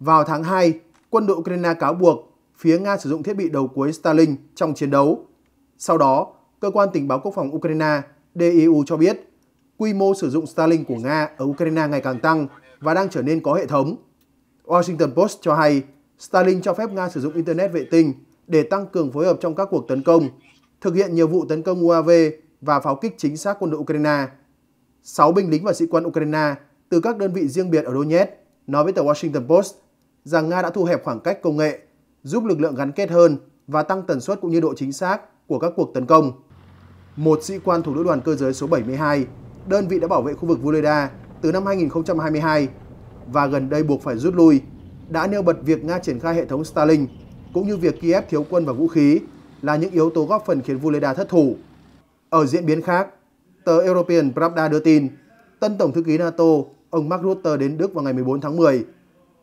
Vào tháng 2, quân đội Ukraine cáo buộc phía Nga sử dụng thiết bị đầu cuối Stalin trong chiến đấu. Sau đó, cơ quan tình báo quốc phòng Ukraine DEU cho biết quy mô sử dụng Stalin của Nga ở Ukraine ngày càng tăng và đang trở nên có hệ thống. Washington Post cho hay Stalin cho phép Nga sử dụng Internet vệ tinh để tăng cường phối hợp trong các cuộc tấn công, thực hiện nhiều vụ tấn công UAV và pháo kích chính xác quân đội Ukraine. 6 binh lính và sĩ quan Ukraine từ các đơn vị riêng biệt ở Donetsk nói với tờ Washington Post rằng Nga đã thu hẹp khoảng cách công nghệ, giúp lực lượng gắn kết hơn và tăng tần suất cũng như độ chính xác của các cuộc tấn công. Một sĩ quan thuộc lữ đoàn cơ giới số 72, đơn vị đã bảo vệ khu vực Voleda từ năm 2022 và gần đây buộc phải rút lui, đã nêu bật việc Nga triển khai hệ thống Starlink cũng như việc Kiev thiếu quân và vũ khí là những yếu tố góp phần khiến Voleda thất thủ. Ở diễn biến khác, Tờ European Pravda đưa tin, tân Tổng thư ký NATO, ông Mark Rutte đến Đức vào ngày 14 tháng 10.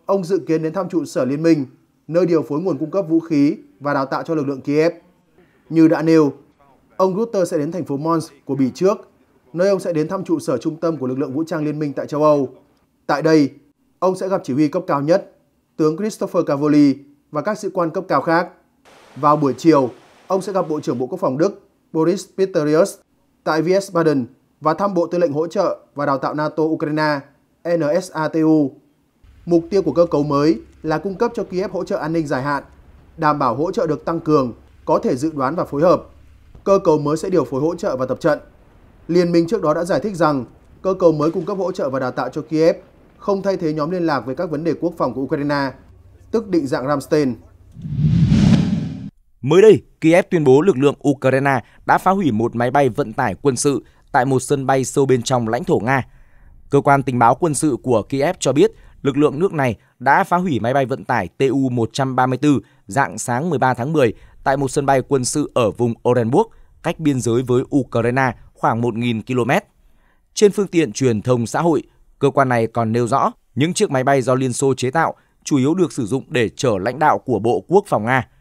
Ông dự kiến đến thăm trụ sở liên minh, nơi điều phối nguồn cung cấp vũ khí và đào tạo cho lực lượng Kiev. Như đã nêu, ông Rutte sẽ đến thành phố Mons của Bỉ trước, nơi ông sẽ đến thăm trụ sở trung tâm của lực lượng vũ trang liên minh tại châu Âu. Tại đây, ông sẽ gặp chỉ huy cấp cao nhất, tướng Christopher Cavoli và các sĩ quan cấp cao khác. Vào buổi chiều, ông sẽ gặp Bộ trưởng Bộ Quốc phòng Đức Boris Pistorius tại Wiesbaden và thăm Bộ Tư lệnh Hỗ trợ và Đào tạo NATO Ukraine NSATU. Mục tiêu của cơ cấu mới là cung cấp cho Kiev hỗ trợ an ninh dài hạn, đảm bảo hỗ trợ được tăng cường, có thể dự đoán và phối hợp. Cơ cấu mới sẽ điều phối hỗ trợ và tập trận. Liên minh trước đó đã giải thích rằng cơ cấu mới cung cấp hỗ trợ và đào tạo cho Kiev không thay thế nhóm liên lạc về các vấn đề quốc phòng của Ukraine, tức định dạng Ramstein. Mới đây, Kiev tuyên bố lực lượng Ukraine đã phá hủy một máy bay vận tải quân sự tại một sân bay sâu bên trong lãnh thổ Nga. Cơ quan tình báo quân sự của Kiev cho biết lực lượng nước này đã phá hủy máy bay vận tải Tu-134 dạng sáng 13 tháng 10 tại một sân bay quân sự ở vùng Orenburg, cách biên giới với Ukraine khoảng 1.000 km. Trên phương tiện truyền thông xã hội, cơ quan này còn nêu rõ những chiếc máy bay do Liên Xô chế tạo chủ yếu được sử dụng để chở lãnh đạo của Bộ Quốc phòng Nga –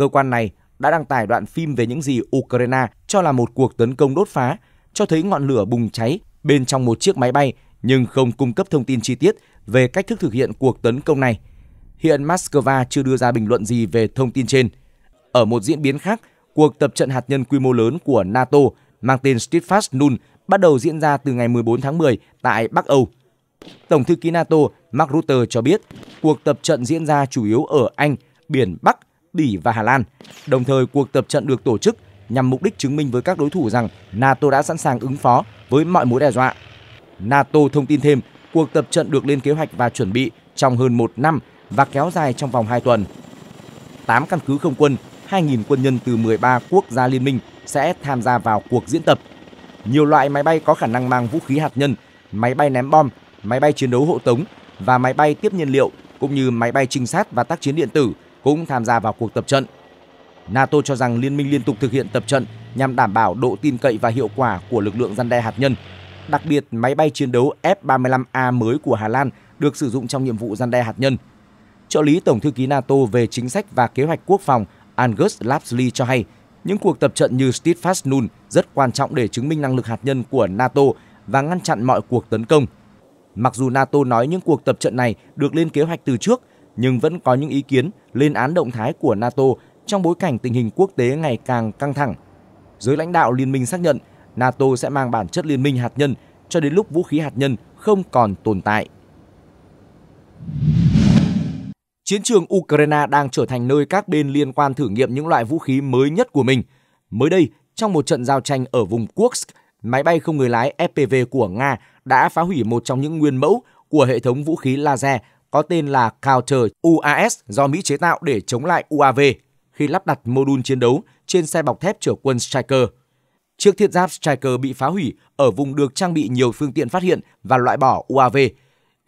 Cơ quan này đã đăng tải đoạn phim về những gì Ukraine cho là một cuộc tấn công đốt phá, cho thấy ngọn lửa bùng cháy bên trong một chiếc máy bay nhưng không cung cấp thông tin chi tiết về cách thức thực hiện cuộc tấn công này. Hiện Moscow chưa đưa ra bình luận gì về thông tin trên. Ở một diễn biến khác, cuộc tập trận hạt nhân quy mô lớn của NATO mang tên Steadfast Nun bắt đầu diễn ra từ ngày 14 tháng 10 tại Bắc Âu. Tổng thư ký NATO Mark Rutte cho biết cuộc tập trận diễn ra chủ yếu ở Anh, Biển Bắc Bỉ và Hà Lan. Đồng thời, cuộc tập trận được tổ chức nhằm mục đích chứng minh với các đối thủ rằng NATO đã sẵn sàng ứng phó với mọi mối đe dọa. NATO thông tin thêm, cuộc tập trận được lên kế hoạch và chuẩn bị trong hơn một năm và kéo dài trong vòng 2 tuần. 8 căn cứ không quân, 2.000 quân nhân từ 13 quốc gia liên minh sẽ tham gia vào cuộc diễn tập. Nhiều loại máy bay có khả năng mang vũ khí hạt nhân, máy bay ném bom, máy bay chiến đấu hộ tống và máy bay tiếp nhiên liệu cũng như máy bay trinh sát và tác chiến điện tử – cũng tham gia vào cuộc tập trận. NATO cho rằng liên minh liên tục thực hiện tập trận nhằm đảm bảo độ tin cậy và hiệu quả của lực lượng răn đe hạt nhân. Đặc biệt, máy bay chiến đấu F-35A mới của Hà Lan được sử dụng trong nhiệm vụ răn đe hạt nhân. Trợ lý Tổng thư ký NATO về chính sách và kế hoạch quốc phòng Angus Lapsley cho hay, những cuộc tập trận như Steadfast Nun rất quan trọng để chứng minh năng lực hạt nhân của NATO và ngăn chặn mọi cuộc tấn công. Mặc dù NATO nói những cuộc tập trận này được lên kế hoạch từ trước, nhưng vẫn có những ý kiến lên án động thái của NATO trong bối cảnh tình hình quốc tế ngày càng căng thẳng. Giới lãnh đạo liên minh xác nhận NATO sẽ mang bản chất liên minh hạt nhân cho đến lúc vũ khí hạt nhân không còn tồn tại. Chiến trường Ukraine đang trở thành nơi các bên liên quan thử nghiệm những loại vũ khí mới nhất của mình. Mới đây, trong một trận giao tranh ở vùng Kursk, máy bay không người lái FPV của Nga đã phá hủy một trong những nguyên mẫu của hệ thống vũ khí laser có tên là Counter UAS do Mỹ chế tạo để chống lại UAV khi lắp đặt mô đun chiến đấu trên xe bọc thép chở quân Striker. Chiếc thiết giáp Striker bị phá hủy ở vùng được trang bị nhiều phương tiện phát hiện và loại bỏ UAV,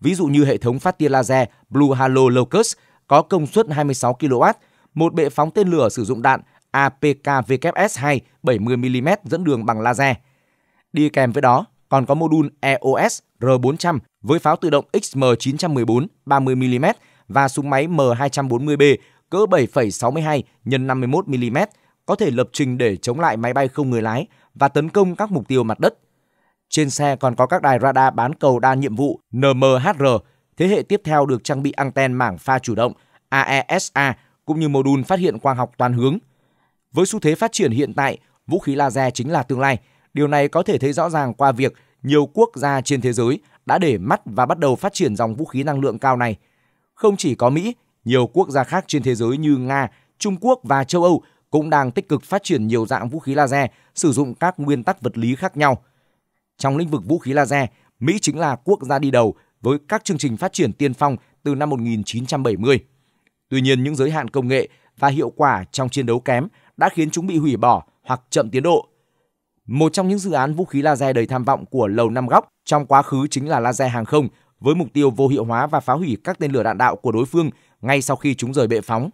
ví dụ như hệ thống phát tia laser Blue Halo Locust có công suất 26 kW, một bệ phóng tên lửa sử dụng đạn APKWS-2 70mm dẫn đường bằng laser. Đi kèm với đó còn có mô đun EOS R400 với pháo tự động XM914 30mm và súng máy M240B cỡ 7,62 x 51mm có thể lập trình để chống lại máy bay không người lái và tấn công các mục tiêu mặt đất. Trên xe còn có các đài radar bán cầu đa nhiệm vụ NMHR, thế hệ tiếp theo được trang bị anten mảng pha chủ động AESA e cũng như mô đun phát hiện quang học toàn hướng. Với xu thế phát triển hiện tại, vũ khí laser chính là tương lai. Điều này có thể thấy rõ ràng qua việc nhiều quốc gia trên thế giới đã để mắt và bắt đầu phát triển dòng vũ khí năng lượng cao này. Không chỉ có Mỹ, nhiều quốc gia khác trên thế giới như Nga, Trung Quốc và châu Âu cũng đang tích cực phát triển nhiều dạng vũ khí laser sử dụng các nguyên tắc vật lý khác nhau. Trong lĩnh vực vũ khí laser, Mỹ chính là quốc gia đi đầu với các chương trình phát triển tiên phong từ năm 1970. Tuy nhiên, những giới hạn công nghệ và hiệu quả trong chiến đấu kém đã khiến chúng bị hủy bỏ hoặc chậm tiến độ. Một trong những dự án vũ khí laser đầy tham vọng của Lầu Năm Góc trong quá khứ chính là laser hàng không với mục tiêu vô hiệu hóa và phá hủy các tên lửa đạn đạo của đối phương ngay sau khi chúng rời bệ phóng.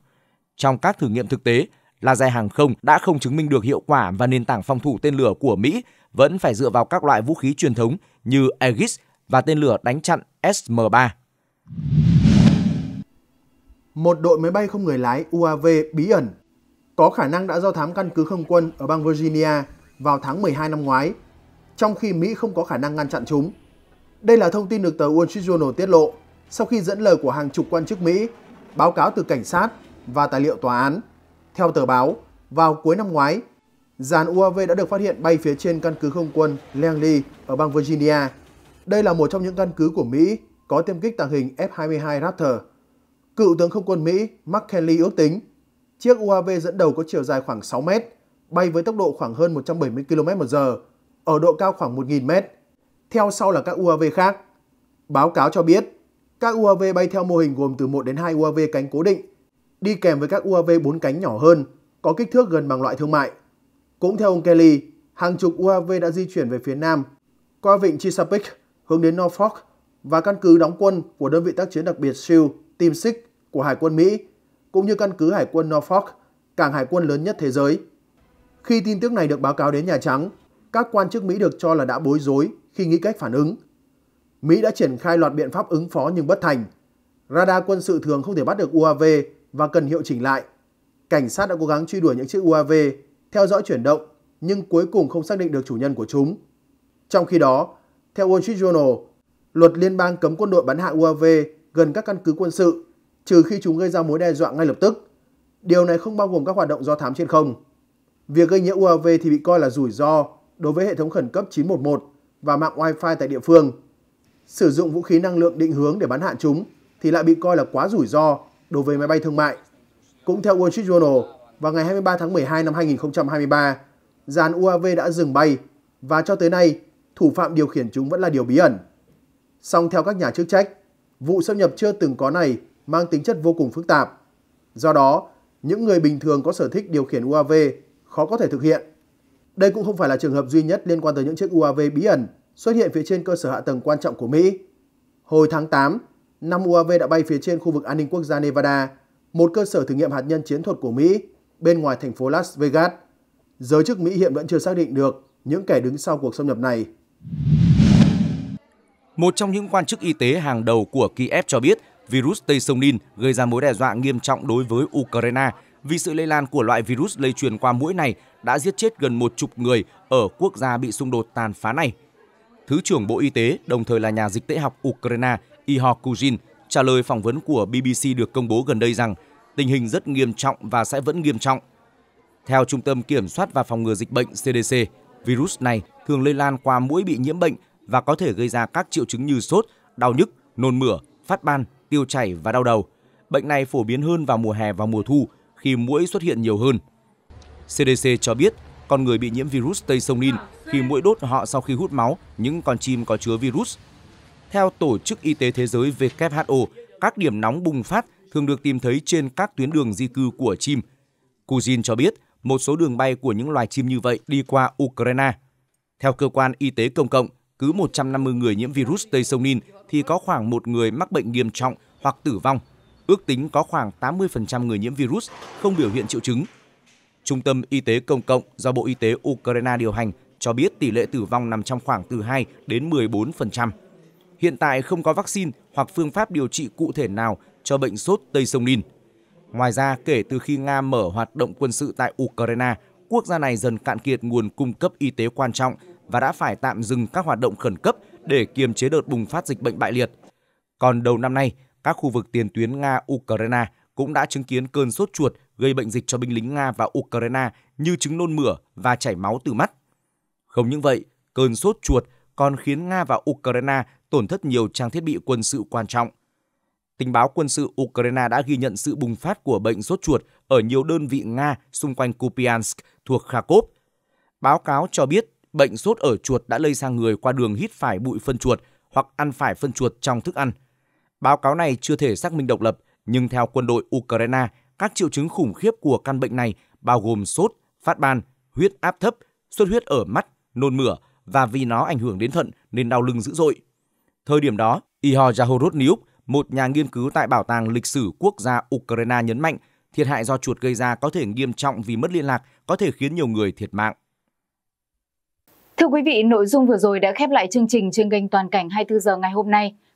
Trong các thử nghiệm thực tế, laser hàng không đã không chứng minh được hiệu quả và nền tảng phòng thủ tên lửa của Mỹ vẫn phải dựa vào các loại vũ khí truyền thống như Aegis và tên lửa đánh chặn SM-3. Một đội máy bay không người lái UAV bí ẩn có khả năng đã do thám căn cứ không quân ở bang Virginia vào tháng 12 năm ngoái, trong khi Mỹ không có khả năng ngăn chặn chúng. Đây là thông tin được tờ Wall Street Journal tiết lộ sau khi dẫn lời của hàng chục quan chức Mỹ, báo cáo từ cảnh sát và tài liệu tòa án. Theo tờ báo, vào cuối năm ngoái, dàn UAV đã được phát hiện bay phía trên căn cứ không quân Langley ở bang Virginia. Đây là một trong những căn cứ của Mỹ có tiêm kích tàng hình F-22 Raptor. Cựu tướng không quân Mỹ Mark Kelly ước tính, chiếc UAV dẫn đầu có chiều dài khoảng 6 mét bay với tốc độ khoảng hơn 170 km một giờ ở độ cao khoảng 1.000 m. Theo sau là các UAV khác. Báo cáo cho biết, các UAV bay theo mô hình gồm từ 1 đến 2 UAV cánh cố định, đi kèm với các UAV 4 cánh nhỏ hơn, có kích thước gần bằng loại thương mại. Cũng theo ông Kelly, hàng chục UAV đã di chuyển về phía nam, qua vịnh Chesapeake hướng đến Norfolk và căn cứ đóng quân của đơn vị tác chiến đặc biệt SEAL Team Six của Hải quân Mỹ, cũng như căn cứ Hải quân Norfolk, cảng hải quân lớn nhất thế giới. Khi tin tức này được báo cáo đến Nhà Trắng, các quan chức Mỹ được cho là đã bối rối khi nghĩ cách phản ứng. Mỹ đã triển khai loạt biện pháp ứng phó nhưng bất thành. Radar quân sự thường không thể bắt được UAV và cần hiệu chỉnh lại. Cảnh sát đã cố gắng truy đuổi những chiếc UAV, theo dõi chuyển động, nhưng cuối cùng không xác định được chủ nhân của chúng. Trong khi đó, theo Wall Street Journal, luật liên bang cấm quân đội bắn hạ UAV gần các căn cứ quân sự, trừ khi chúng gây ra mối đe dọa ngay lập tức. Điều này không bao gồm các hoạt động do thám trên không. Việc gây nhiễu UAV thì bị coi là rủi ro đối với hệ thống khẩn cấp 911 và mạng Wi-Fi tại địa phương. Sử dụng vũ khí năng lượng định hướng để bắn hạ chúng thì lại bị coi là quá rủi ro đối với máy bay thương mại. Cũng theo Wall Street Journal, vào ngày 23 tháng 12 năm 2023, dàn UAV đã dừng bay và cho tới nay, thủ phạm điều khiển chúng vẫn là điều bí ẩn. Song theo các nhà chức trách, vụ xâm nhập chưa từng có này mang tính chất vô cùng phức tạp. Do đó, những người bình thường có sở thích điều khiển UAV khó có thể thực hiện. Đây cũng không phải là trường hợp duy nhất liên quan tới những chiếc UAV bí ẩn xuất hiện phía trên cơ sở hạ tầng quan trọng của Mỹ. Hồi tháng 8, 5 UAV đã bay phía trên khu vực an ninh quốc gia Nevada, một cơ sở thử nghiệm hạt nhân chiến thuật của Mỹ bên ngoài thành phố Las Vegas. Giới chức Mỹ hiện vẫn chưa xác định được những kẻ đứng sau cuộc xâm nhập này. Một trong những quan chức y tế hàng đầu của Kiev cho biết virus Tây Sông Ninh gây ra mối đe dọa nghiêm trọng đối với Ukraine – vì sự lây lan của loại virus lây truyền qua mũi này đã giết chết gần một chục người ở quốc gia bị xung đột tàn phá này. Thứ trưởng Bộ Y tế, đồng thời là nhà dịch tễ học Ukraine Ihor Kuzin, trả lời phỏng vấn của BBC được công bố gần đây rằng tình hình rất nghiêm trọng và sẽ vẫn nghiêm trọng. Theo Trung tâm Kiểm soát và Phòng ngừa Dịch bệnh CDC, virus này thường lây lan qua mũi bị nhiễm bệnh và có thể gây ra các triệu chứng như sốt, đau nhức, nôn mửa, phát ban, tiêu chảy và đau đầu. Bệnh này phổ biến hơn vào mùa hè và mùa thu khi muỗi xuất hiện nhiều hơn. CDC cho biết con người bị nhiễm virus Tây Sông Ninh khi muỗi đốt họ sau khi hút máu những con chim có chứa virus. Theo Tổ chức Y tế Thế giới WHO, các điểm nóng bùng phát thường được tìm thấy trên các tuyến đường di cư của chim. Kuzin cho biết một số đường bay của những loài chim như vậy đi qua Ukraine. Theo cơ quan y tế công cộng, cứ 150 người nhiễm virus Tây Sông Ninh thì có khoảng một người mắc bệnh nghiêm trọng hoặc tử vong Ước tính có khoảng 80% người nhiễm virus không biểu hiện triệu chứng. Trung tâm Y tế Công cộng do Bộ Y tế Ukraine điều hành cho biết tỷ lệ tử vong nằm trong khoảng từ 2 đến 14%. Hiện tại không có vaccine hoặc phương pháp điều trị cụ thể nào cho bệnh sốt Tây Sông Ninh. Ngoài ra, kể từ khi Nga mở hoạt động quân sự tại Ukraine, quốc gia này dần cạn kiệt nguồn cung cấp y tế quan trọng và đã phải tạm dừng các hoạt động khẩn cấp để kiềm chế đợt bùng phát dịch bệnh bại liệt. Còn đầu năm nay, các khu vực tiền tuyến Nga-Ukraine cũng đã chứng kiến cơn sốt chuột gây bệnh dịch cho binh lính Nga và Ukraine như chứng nôn mửa và chảy máu từ mắt. Không những vậy, cơn sốt chuột còn khiến Nga và Ukraine tổn thất nhiều trang thiết bị quân sự quan trọng. Tình báo quân sự Ukraine đã ghi nhận sự bùng phát của bệnh sốt chuột ở nhiều đơn vị Nga xung quanh Kupiansk thuộc Kharkov. Báo cáo cho biết bệnh sốt ở chuột đã lây sang người qua đường hít phải bụi phân chuột hoặc ăn phải phân chuột trong thức ăn – Báo cáo này chưa thể xác minh độc lập, nhưng theo quân đội Ukraine, các triệu chứng khủng khiếp của căn bệnh này bao gồm sốt, phát ban, huyết áp thấp, xuất huyết ở mắt, nôn mửa và vì nó ảnh hưởng đến thận nên đau lưng dữ dội. Thời điểm đó, Ihor Jahorodniuk, một nhà nghiên cứu tại Bảo tàng Lịch sử Quốc gia Ukraine nhấn mạnh thiệt hại do chuột gây ra có thể nghiêm trọng vì mất liên lạc, có thể khiến nhiều người thiệt mạng. Thưa quý vị, nội dung vừa rồi đã khép lại chương trình trên kênh Toàn cảnh 24 giờ ngày hôm nay.